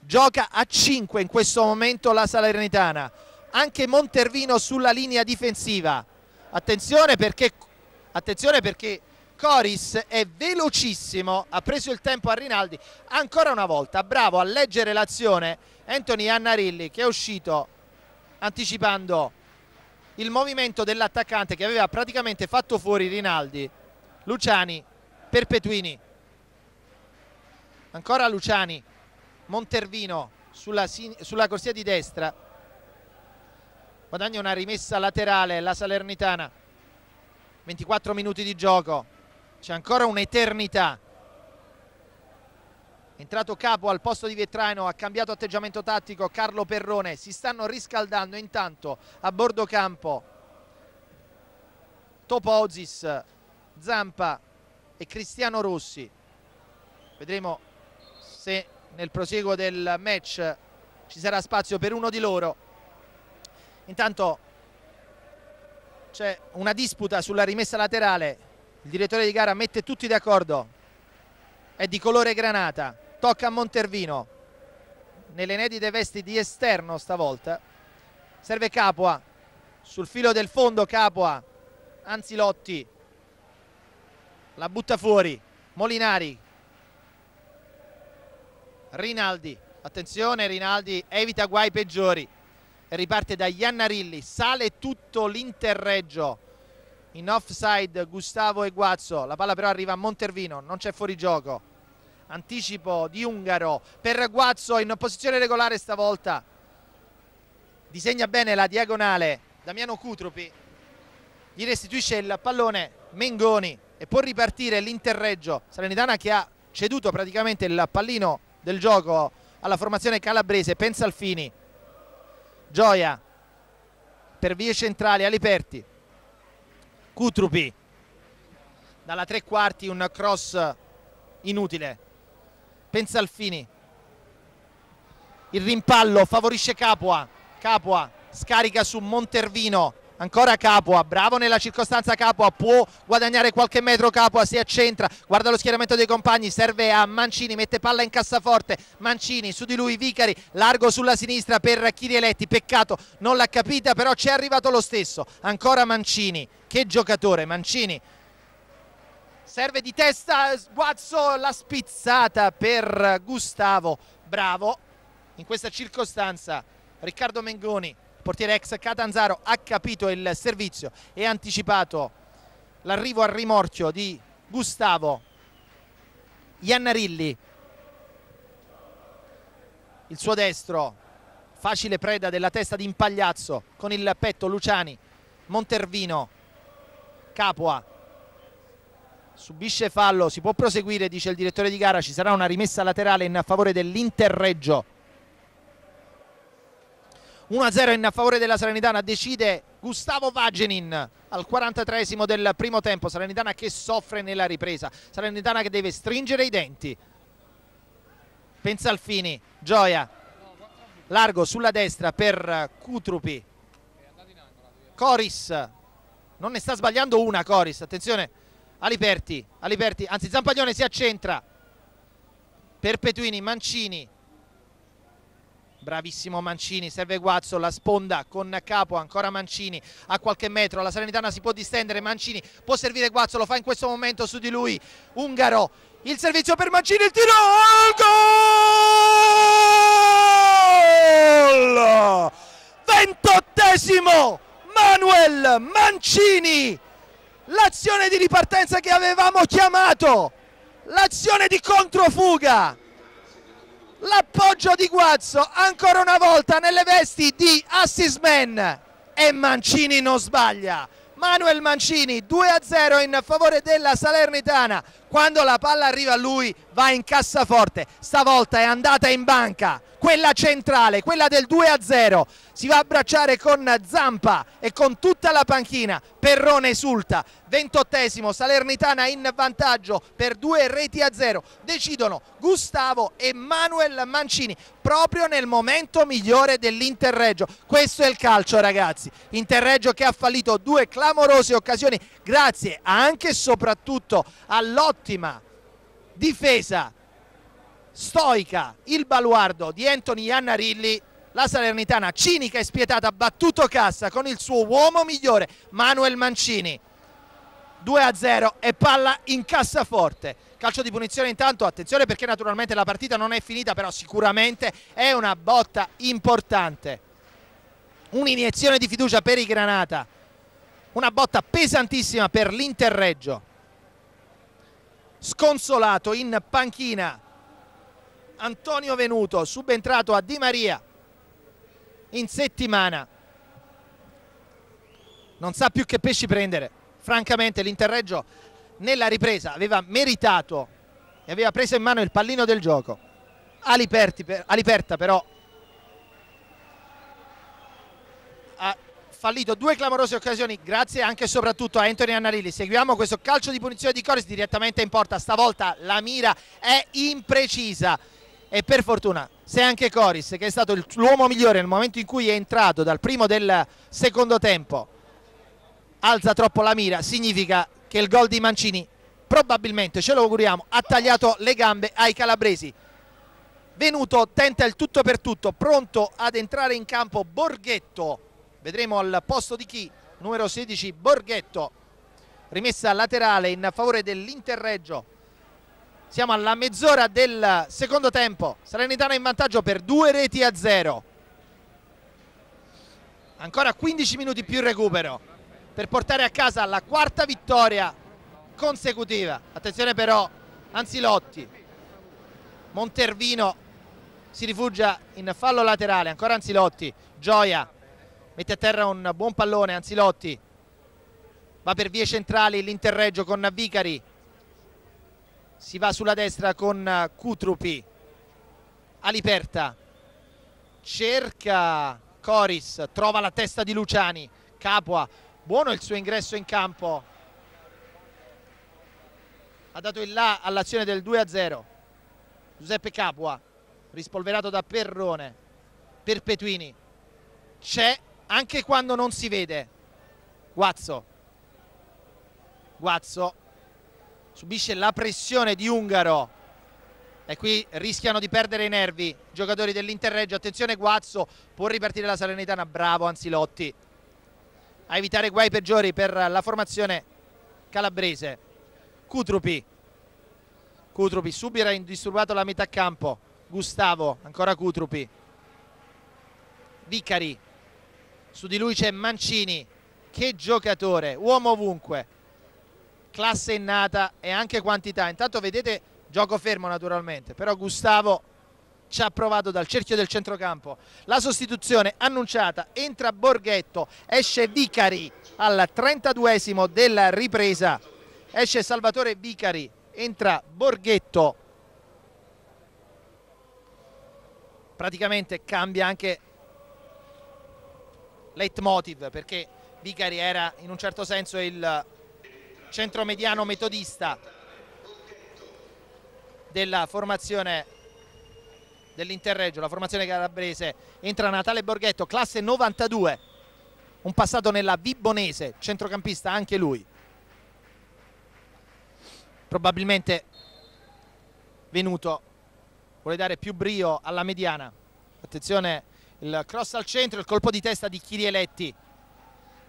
[SPEAKER 1] gioca a 5 in questo momento la Salernitana, anche Montervino sulla linea difensiva, attenzione perché... Attenzione perché Coris è velocissimo, ha preso il tempo a Rinaldi, ancora una volta bravo a leggere l'azione Anthony Annarilli che è uscito anticipando il movimento dell'attaccante che aveva praticamente fatto fuori Rinaldi, Luciani, Perpetuini, ancora Luciani, Montervino sulla, sulla corsia di destra, guadagna una rimessa laterale la Salernitana, 24 minuti di gioco, c'è ancora un'eternità entrato capo al posto di Vietraino ha cambiato atteggiamento tattico Carlo Perrone si stanno riscaldando intanto a bordo campo Topozis Zampa e Cristiano Rossi vedremo se nel proseguo del match ci sarà spazio per uno di loro intanto c'è una disputa sulla rimessa laterale il direttore di gara mette tutti d'accordo è di colore granata tocca a Montervino nelle inedite vesti di esterno stavolta serve Capua sul filo del fondo Capua Anzilotti la butta fuori Molinari Rinaldi attenzione Rinaldi evita guai peggiori riparte da Iannarilli sale tutto l'interreggio in offside Gustavo Eguazzo, la palla però arriva a Montervino, non c'è fuorigioco, anticipo di Ungaro per Guazzo in posizione regolare stavolta, disegna bene la diagonale Damiano Cutrupi, gli restituisce il pallone Mengoni e può ripartire l'interreggio, Salernitana che ha ceduto praticamente il pallino del gioco alla formazione calabrese, pensa Alfini, Gioia per vie centrali, Aliperti, Cutrupi dalla tre quarti un cross inutile pensa Alfini il rimpallo favorisce Capua Capua scarica su Montervino ancora Capua, bravo nella circostanza Capua, può guadagnare qualche metro Capua, si accentra, guarda lo schieramento dei compagni, serve a Mancini, mette palla in cassaforte, Mancini su di lui Vicari, largo sulla sinistra per Chirieletti, peccato non l'ha capita però ci è arrivato lo stesso, ancora Mancini, che giocatore Mancini. Serve di testa Sguazzo, la spizzata per Gustavo, bravo in questa circostanza Riccardo Mengoni portiere ex Catanzaro ha capito il servizio e ha anticipato l'arrivo al rimorchio di Gustavo Iannarilli il suo destro facile preda della testa di Impagliazzo con il petto Luciani Montervino Capua subisce fallo si può proseguire dice il direttore di gara ci sarà una rimessa laterale in favore dell'Interreggio 1-0 in favore della Salernitana decide Gustavo Vagenin al 43 esimo del primo tempo Salernitana che soffre nella ripresa Salernitana che deve stringere i denti Pensalfini Gioia largo sulla destra per Cutrupi Coris non ne sta sbagliando una Coris attenzione Aliperti, Aliperti anzi Zampaglione si accentra per Petuini Mancini Bravissimo Mancini, serve Guazzo, la sponda con capo, ancora Mancini a qualche metro, la Salernitana si può distendere, Mancini può servire Guazzo, lo fa in questo momento su di lui, Ungaro, il servizio per Mancini, il tiro, il gol! 28 Manuel Mancini, l'azione di ripartenza che avevamo chiamato, l'azione di controfuga l'appoggio di Guazzo ancora una volta nelle vesti di assist man e Mancini non sbaglia Manuel Mancini 2-0 in favore della Salernitana quando la palla arriva a lui va in cassaforte stavolta è andata in banca quella centrale, quella del 2-0. a Si va a abbracciare con Zampa e con tutta la panchina. Perrone esulta. 28 Salernitana in vantaggio per due reti a zero. Decidono Gustavo e Manuel Mancini proprio nel momento migliore dell'Interreggio. Questo è il calcio ragazzi. Interreggio che ha fallito due clamorose occasioni grazie anche e soprattutto all'ottima difesa stoica, il baluardo di Anthony Iannarilli, la Salernitana cinica e spietata ha battuto cassa con il suo uomo migliore Manuel Mancini 2 a 0 e palla in cassaforte calcio di punizione intanto attenzione perché naturalmente la partita non è finita però sicuramente è una botta importante un'iniezione di fiducia per i Granata una botta pesantissima per l'Interreggio sconsolato in panchina Antonio Venuto subentrato a Di Maria in settimana non sa più che pesci prendere francamente l'Interreggio nella ripresa aveva meritato e aveva preso in mano il pallino del gioco Aliperta però ha fallito due clamorose occasioni grazie anche e soprattutto a Anthony Annarili seguiamo questo calcio di punizione di Coris direttamente in porta stavolta la mira è imprecisa e per fortuna se anche Coris che è stato l'uomo migliore nel momento in cui è entrato dal primo del secondo tempo alza troppo la mira significa che il gol di Mancini probabilmente ce lo auguriamo ha tagliato le gambe ai calabresi Venuto tenta il tutto per tutto pronto ad entrare in campo Borghetto vedremo al posto di chi numero 16 Borghetto rimessa laterale in favore dell'Interreggio siamo alla mezz'ora del secondo tempo. Salernitana in vantaggio per due reti a zero. Ancora 15 minuti più recupero per portare a casa la quarta vittoria consecutiva. Attenzione però Anzilotti. Montervino si rifugia in fallo laterale. Ancora Anzilotti. Gioia mette a terra un buon pallone. Anzilotti va per vie centrali l'interreggio con Vicari si va sulla destra con Cutrupi eh, Aliperta cerca Coris trova la testa di Luciani Capua buono il suo ingresso in campo ha dato il là all'azione del 2 a 0 Giuseppe Capua rispolverato da Perrone Perpetuini c'è anche quando non si vede Guazzo Guazzo subisce la pressione di Ungaro e qui rischiano di perdere i nervi i giocatori dell'Interreggio, attenzione Guazzo può ripartire la Salernitana, bravo Anzilotti a evitare guai peggiori per la formazione calabrese Cutrupi Cutrupi subito subirà indisturbato la metà campo Gustavo, ancora Cutrupi Vicari su di lui c'è Mancini che giocatore, uomo ovunque classe innata e anche quantità. Intanto vedete gioco fermo naturalmente, però Gustavo ci ha provato dal cerchio del centrocampo. La sostituzione annunciata, entra Borghetto, esce Vicari al 32esimo della ripresa. Esce Salvatore Vicari, entra Borghetto. Praticamente cambia anche leitmotiv perché Vicari era in un certo senso il centromediano metodista della formazione dell'Interreggio, la formazione calabrese, entra Natale Borghetto, classe 92, un passato nella Vibonese, centrocampista anche lui. Probabilmente venuto, vuole dare più brio alla mediana. Attenzione, il cross al centro, il colpo di testa di Chirieletti.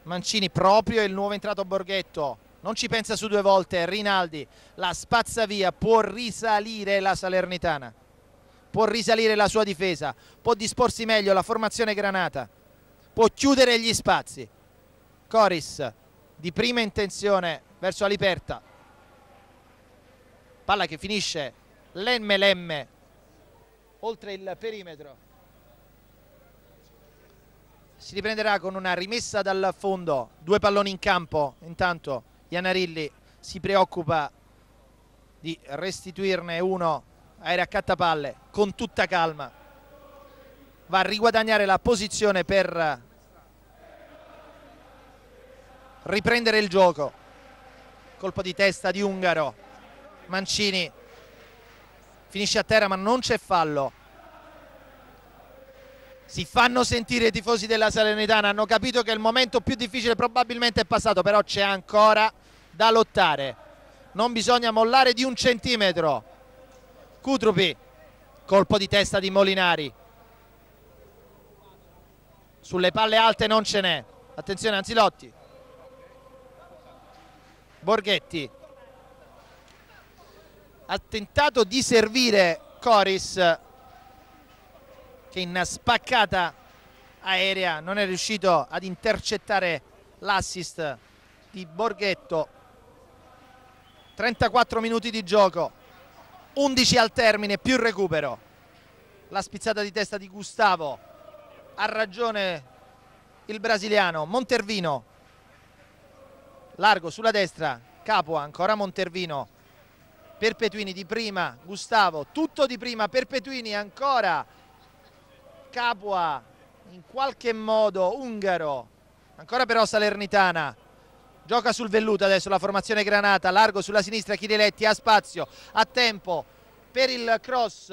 [SPEAKER 1] Mancini proprio il nuovo entrato Borghetto non ci pensa su due volte Rinaldi la spazza via può risalire la Salernitana può risalire la sua difesa può disporsi meglio la formazione Granata può chiudere gli spazi Coris di prima intenzione verso Aliperta palla che finisce lemme lemme oltre il perimetro si riprenderà con una rimessa dal fondo due palloni in campo intanto Ianarelli si preoccupa di restituirne uno ai raccattapalle con tutta calma va a riguadagnare la posizione per riprendere il gioco colpo di testa di Ungaro Mancini finisce a terra ma non c'è fallo si fanno sentire i tifosi della Salernitana, hanno capito che il momento più difficile probabilmente è passato, però c'è ancora da lottare. Non bisogna mollare di un centimetro. Cutrupi, colpo di testa di Molinari. Sulle palle alte non ce n'è. Attenzione Anzilotti. Borghetti. Ha tentato di servire Coris che in spaccata aerea non è riuscito ad intercettare l'assist di Borghetto 34 minuti di gioco 11 al termine più recupero la spizzata di testa di Gustavo ha ragione il brasiliano Montervino largo sulla destra Capua ancora Montervino Perpetuini di prima Gustavo tutto di prima Perpetuini ancora Capua in qualche modo Ungaro ancora però Salernitana gioca sul velluto adesso la formazione Granata largo sulla sinistra Chiriletti ha spazio a tempo per il cross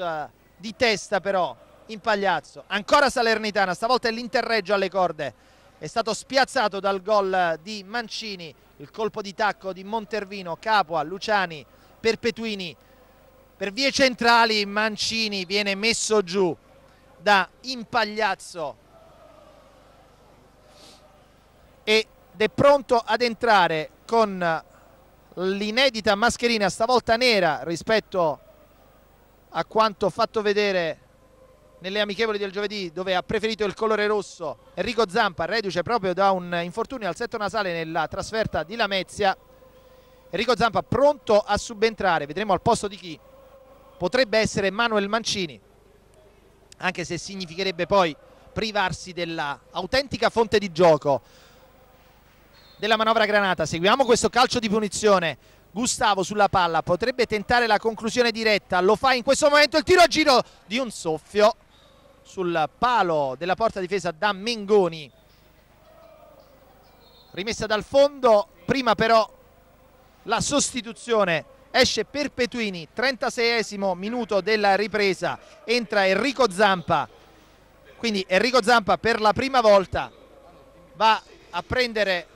[SPEAKER 1] di testa però in pagliazzo ancora Salernitana stavolta è l'interreggio alle corde è stato spiazzato dal gol di Mancini il colpo di tacco di Montervino Capua, Luciani, Perpetuini per vie centrali Mancini viene messo giù da impagliazzo ed è pronto ad entrare con l'inedita mascherina stavolta nera rispetto a quanto fatto vedere nelle amichevoli del giovedì dove ha preferito il colore rosso Enrico Zampa reduce proprio da un infortunio al setto nasale nella trasferta di Lamezia Enrico Zampa pronto a subentrare vedremo al posto di chi potrebbe essere Manuel Mancini anche se significherebbe poi privarsi dell'autentica fonte di gioco della manovra granata. Seguiamo questo calcio di punizione. Gustavo sulla palla potrebbe tentare la conclusione diretta, lo fa in questo momento il tiro a giro di un soffio sul palo della porta difesa da Mengoni. Rimessa dal fondo, prima però la sostituzione esce Perpetuini, 36esimo minuto della ripresa, entra Enrico Zampa, quindi Enrico Zampa per la prima volta va a prendere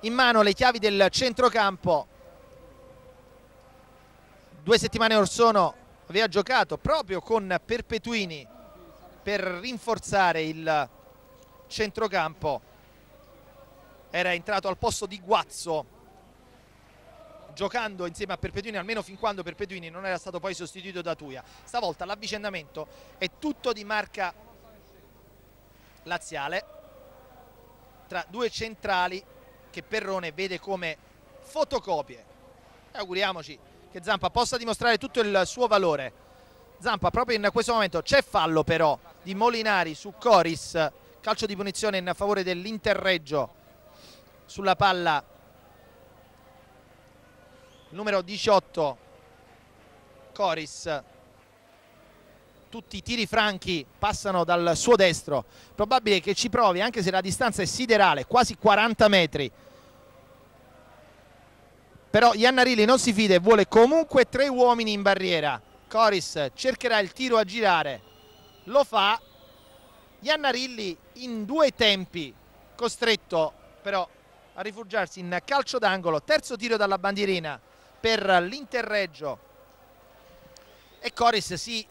[SPEAKER 1] in mano le chiavi del centrocampo, due settimane or sono aveva giocato proprio con Perpetuini per rinforzare il centrocampo, era entrato al posto di Guazzo giocando insieme a Perpetuini almeno fin quando Perpetuini non era stato poi sostituito da Tuia stavolta l'avvicendamento è tutto di marca laziale tra due centrali che Perrone vede come fotocopie e auguriamoci che Zampa possa dimostrare tutto il suo valore Zampa proprio in questo momento c'è fallo però di Molinari su Coris calcio di punizione in favore dell'interreggio sulla palla numero 18 Coris tutti i tiri franchi passano dal suo destro probabile che ci provi anche se la distanza è siderale quasi 40 metri però Iannarilli non si fida e vuole comunque tre uomini in barriera Coris cercherà il tiro a girare lo fa Iannarilli in due tempi costretto però a rifugiarsi in calcio d'angolo terzo tiro dalla bandierina per l'interreggio e Coris si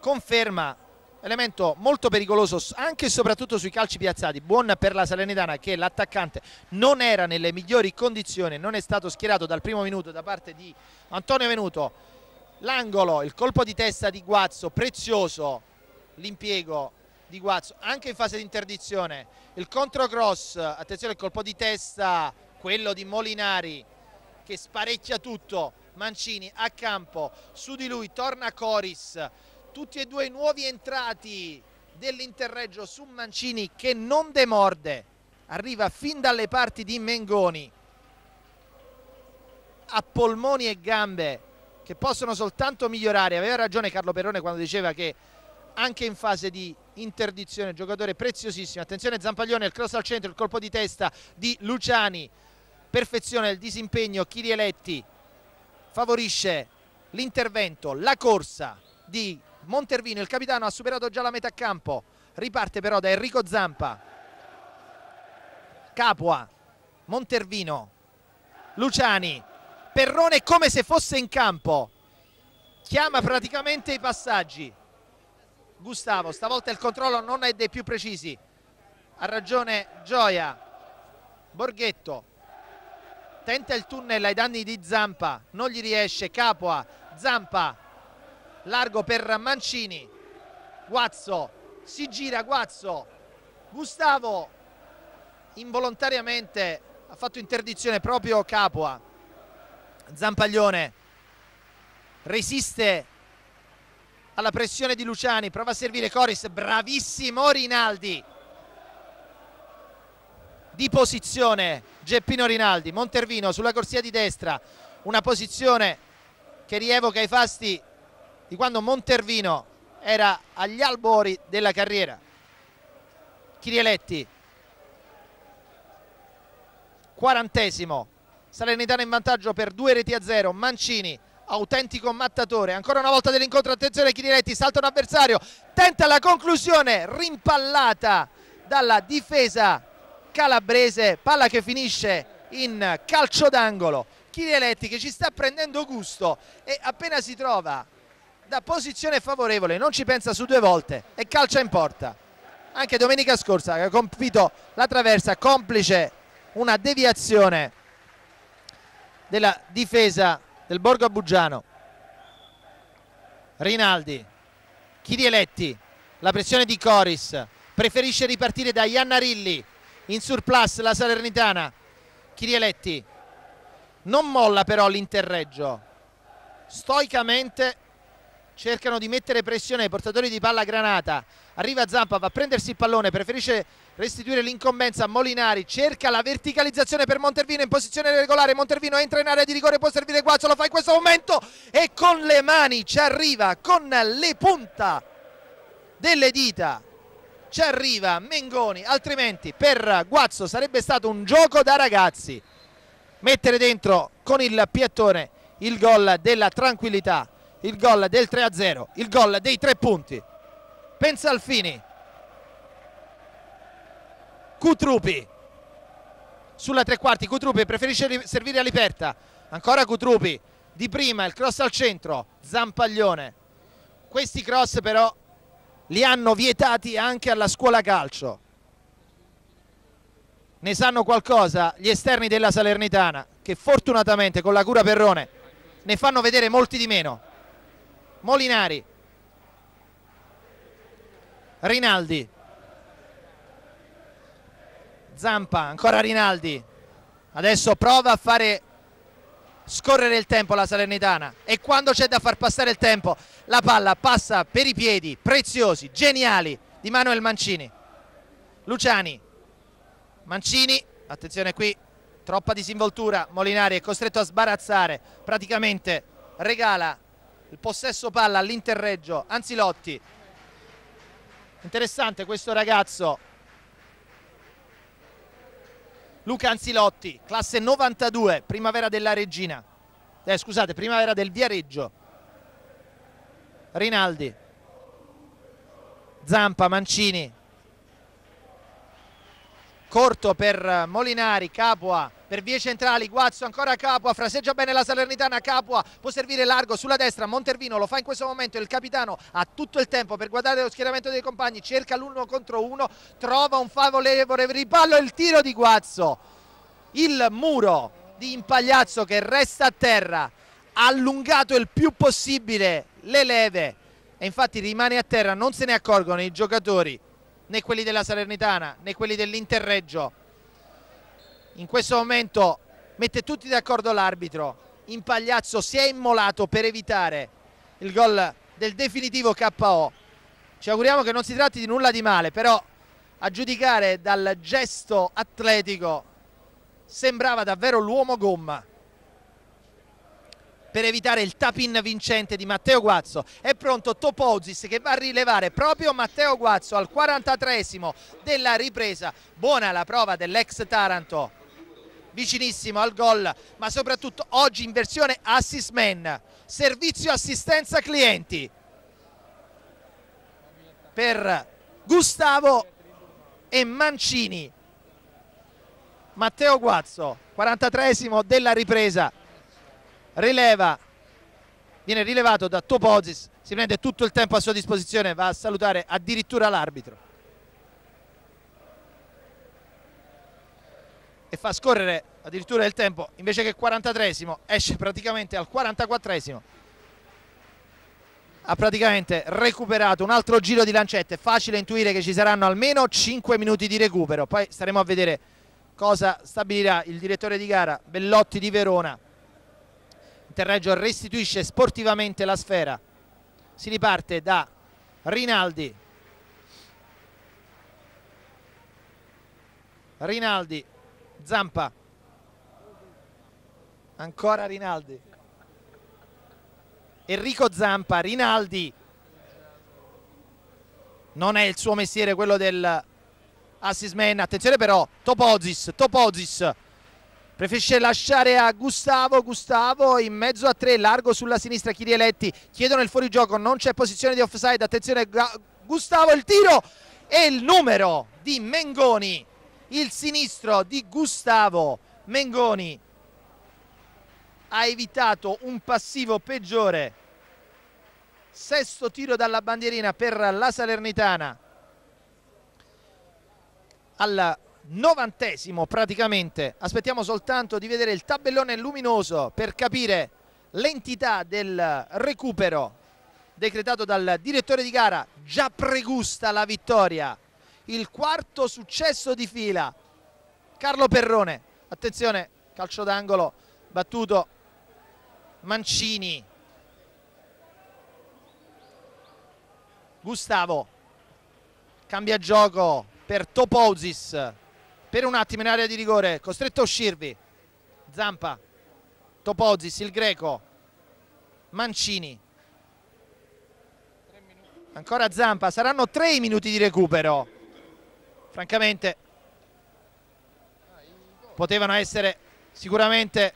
[SPEAKER 1] conferma elemento molto pericoloso anche e soprattutto sui calci piazzati buon per la Salernitana che l'attaccante non era nelle migliori condizioni non è stato schierato dal primo minuto da parte di Antonio Venuto l'angolo, il colpo di testa di Guazzo prezioso l'impiego di Guazzo anche in fase di interdizione il controcross, attenzione il colpo di testa quello di Molinari che sparecchia tutto, Mancini a campo, su di lui torna Coris, tutti e due i nuovi entrati dell'interreggio su Mancini che non demorde, arriva fin dalle parti di Mengoni, a polmoni e gambe che possono soltanto migliorare, aveva ragione Carlo Perrone quando diceva che anche in fase di interdizione, giocatore preziosissimo. Attenzione Zampaglione, il cross al centro, il colpo di testa di Luciani perfezione del disimpegno Chirieletti favorisce l'intervento, la corsa di Montervino, il capitano ha superato già la metà campo, riparte però da Enrico Zampa, Capua, Montervino, Luciani, Perrone come se fosse in campo, chiama praticamente i passaggi, Gustavo, stavolta il controllo non è dei più precisi, ha ragione Gioia, Borghetto, tenta il tunnel ai danni di Zampa, non gli riesce, Capua, Zampa, largo per Mancini, Guazzo, si gira Guazzo, Gustavo involontariamente ha fatto interdizione proprio Capua, Zampaglione resiste alla pressione di Luciani, prova a servire Coris, bravissimo Rinaldi, di posizione Geppino Rinaldi, Montervino sulla corsia di destra, una posizione che rievoca i fasti di quando Montervino era agli albori della carriera. Chirieletti, quarantesimo, Salernitana in vantaggio per due reti a zero, Mancini autentico mattatore, ancora una volta dell'incontro, attenzione Chirieletti, salta un avversario, tenta la conclusione, rimpallata dalla difesa calabrese, palla che finisce in calcio d'angolo. Chirieletti che ci sta prendendo gusto e appena si trova da posizione favorevole non ci pensa su due volte e calcia in porta. Anche domenica scorsa ha compito la traversa complice una deviazione della difesa del Borgo Abugiano. Rinaldi, Chirieletti, la pressione di Coris, preferisce ripartire da Iannarilli, in surplus la Salernitana Chirieletti non molla però l'interreggio stoicamente cercano di mettere pressione ai portatori di palla granata arriva Zampa va a prendersi il pallone preferisce restituire l'incombenza a Molinari cerca la verticalizzazione per Montervino in posizione regolare Montervino entra in area di rigore può servire Guazzo lo fa in questo momento e con le mani ci arriva con le punta delle dita ci arriva Mengoni, altrimenti per Guazzo sarebbe stato un gioco da ragazzi. Mettere dentro con il piattone il gol della tranquillità, il gol del 3-0, il gol dei tre punti. Pensa al Fini. Cutrupi sulla tre quarti, Cutrupi preferisce servire all'Iperta, ancora Cutrupi di prima, il cross al centro, Zampaglione. Questi cross però li hanno vietati anche alla scuola calcio. Ne sanno qualcosa gli esterni della Salernitana che fortunatamente con la cura Perrone ne fanno vedere molti di meno. Molinari, Rinaldi, Zampa, ancora Rinaldi. Adesso prova a fare scorrere il tempo la Salernitana e quando c'è da far passare il tempo la palla passa per i piedi preziosi, geniali di Manuel Mancini. Luciani, Mancini, attenzione qui, troppa disinvoltura, Molinari è costretto a sbarazzare, praticamente regala il possesso palla all'interreggio Anzilotti. Interessante questo ragazzo Luca Anzilotti, classe 92, primavera della Regina, eh, scusate, primavera del Viareggio. Rinaldi, Zampa, Mancini, corto per Molinari, Capua, per vie centrali, Guazzo ancora a Capua, fraseggia bene la Salernitana, Capua può servire largo sulla destra, Montervino lo fa in questo momento, il capitano ha tutto il tempo per guardare lo schieramento dei compagni, cerca l'uno contro uno, trova un favorevole riballo, il tiro di Guazzo, il muro di Impagliazzo che resta a terra, ha allungato il più possibile le leve e infatti rimane a terra, non se ne accorgono i giocatori né quelli della Salernitana né quelli dell'Interreggio in questo momento mette tutti d'accordo l'arbitro in pagliazzo si è immolato per evitare il gol del definitivo KO ci auguriamo che non si tratti di nulla di male però a giudicare dal gesto atletico sembrava davvero l'uomo gomma per evitare il tapin vincente di Matteo Guazzo. È pronto Topozis che va a rilevare proprio Matteo Guazzo al 43esimo della ripresa. Buona la prova dell'ex Taranto vicinissimo al gol, ma soprattutto oggi in versione assist man, servizio assistenza clienti per Gustavo e Mancini. Matteo Guazzo, 43esimo della ripresa, rileva, viene rilevato da Topozis, si prende tutto il tempo a sua disposizione, va a salutare addirittura l'arbitro. e fa scorrere addirittura il tempo invece che 43 esce praticamente al 44esimo ha praticamente recuperato un altro giro di lancette facile intuire che ci saranno almeno 5 minuti di recupero poi staremo a vedere cosa stabilirà il direttore di gara Bellotti di Verona Interreggio restituisce sportivamente la sfera si riparte da Rinaldi Rinaldi Zampa. Ancora Rinaldi. Enrico Zampa, Rinaldi. Non è il suo mestiere quello del assist man. Attenzione però, Topozis, Topozis. Preferisce lasciare a Gustavo, Gustavo in mezzo a tre, largo sulla sinistra Chirieletti, chiedono il fuorigioco, non c'è posizione di offside, attenzione Gustavo il tiro e il numero di Mengoni il sinistro di Gustavo Mengoni ha evitato un passivo peggiore sesto tiro dalla bandierina per la Salernitana al novantesimo praticamente aspettiamo soltanto di vedere il tabellone luminoso per capire l'entità del recupero decretato dal direttore di gara già pregusta la vittoria il quarto successo di fila. Carlo Perrone, attenzione, calcio d'angolo, battuto Mancini. Gustavo, cambia gioco per Topozis, per un attimo in area di rigore, costretto a uscirvi. Zampa, Topozis, il greco, Mancini. Ancora Zampa, saranno tre minuti di recupero francamente potevano essere sicuramente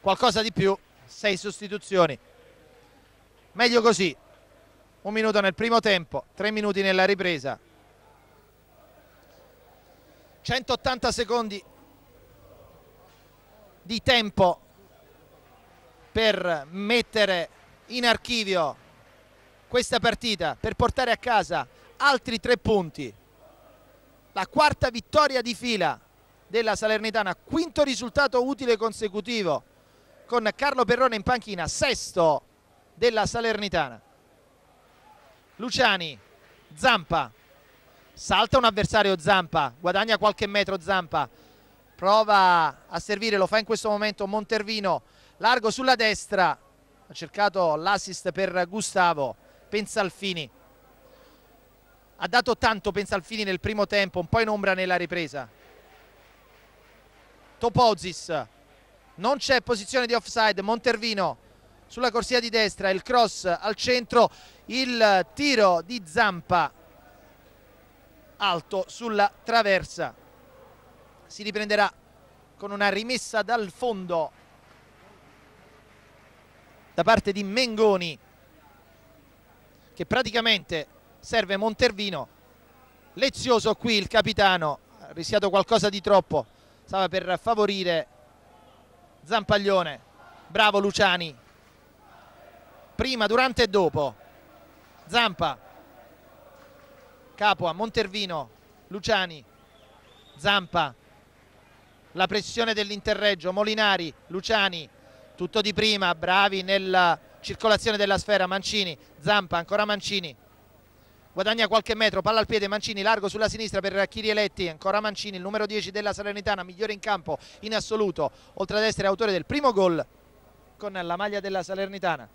[SPEAKER 1] qualcosa di più, sei sostituzioni, meglio così, un minuto nel primo tempo, tre minuti nella ripresa, 180 secondi di tempo per mettere in archivio questa partita, per portare a casa altri tre punti la quarta vittoria di fila della Salernitana, quinto risultato utile consecutivo con Carlo Perrone in panchina, sesto della Salernitana. Luciani, Zampa, salta un avversario Zampa, guadagna qualche metro Zampa, prova a servire, lo fa in questo momento Montervino, largo sulla destra, ha cercato l'assist per Gustavo, Pensalfini ha dato tanto pensa Pensalfini nel primo tempo, un po' in ombra nella ripresa. Topozis, non c'è posizione di offside, Montervino sulla corsia di destra, il cross al centro, il tiro di Zampa alto sulla traversa. Si riprenderà con una rimessa dal fondo da parte di Mengoni che praticamente serve Montervino lezioso qui il capitano ha rischiato qualcosa di troppo stava per favorire Zampaglione bravo Luciani prima, durante e dopo Zampa capo a Montervino Luciani Zampa la pressione dell'interreggio Molinari, Luciani tutto di prima, bravi nella circolazione della sfera Mancini, Zampa ancora Mancini guadagna qualche metro, palla al piede, Mancini largo sulla sinistra per Chirieletti, ancora Mancini, il numero 10 della Salernitana, migliore in campo in assoluto, oltre ad essere autore del primo gol con la maglia della Salernitana,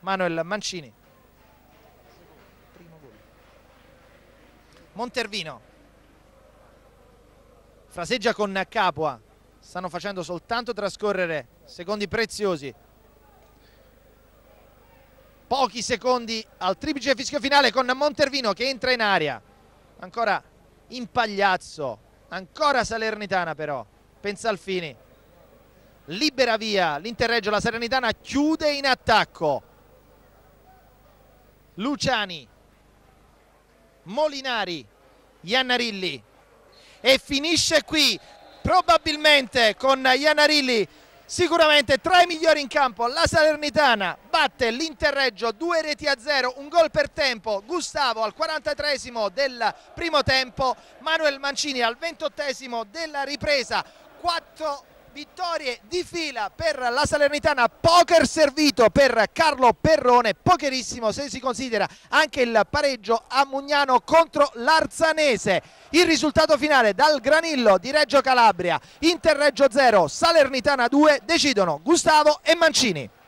[SPEAKER 1] Manuel Mancini. Montervino fraseggia con Capua, stanno facendo soltanto trascorrere secondi preziosi pochi secondi al triplice fischio finale con Montervino che entra in aria ancora in pagliazzo ancora Salernitana però pensa Alfini libera via l'interreggio la Salernitana chiude in attacco Luciani Molinari Iannarilli e finisce qui probabilmente con Iannarilli sicuramente tra i migliori in campo la Salernitana batte l'Interreggio due reti a zero un gol per tempo Gustavo al 43 del primo tempo Manuel Mancini al 28 della ripresa 4 Vittorie di fila per la Salernitana, poker servito per Carlo Perrone, pokerissimo se si considera anche il pareggio a Mugnano contro l'Arzanese. Il risultato finale dal Granillo di Reggio Calabria, Interreggio 0, Salernitana 2, decidono Gustavo e Mancini.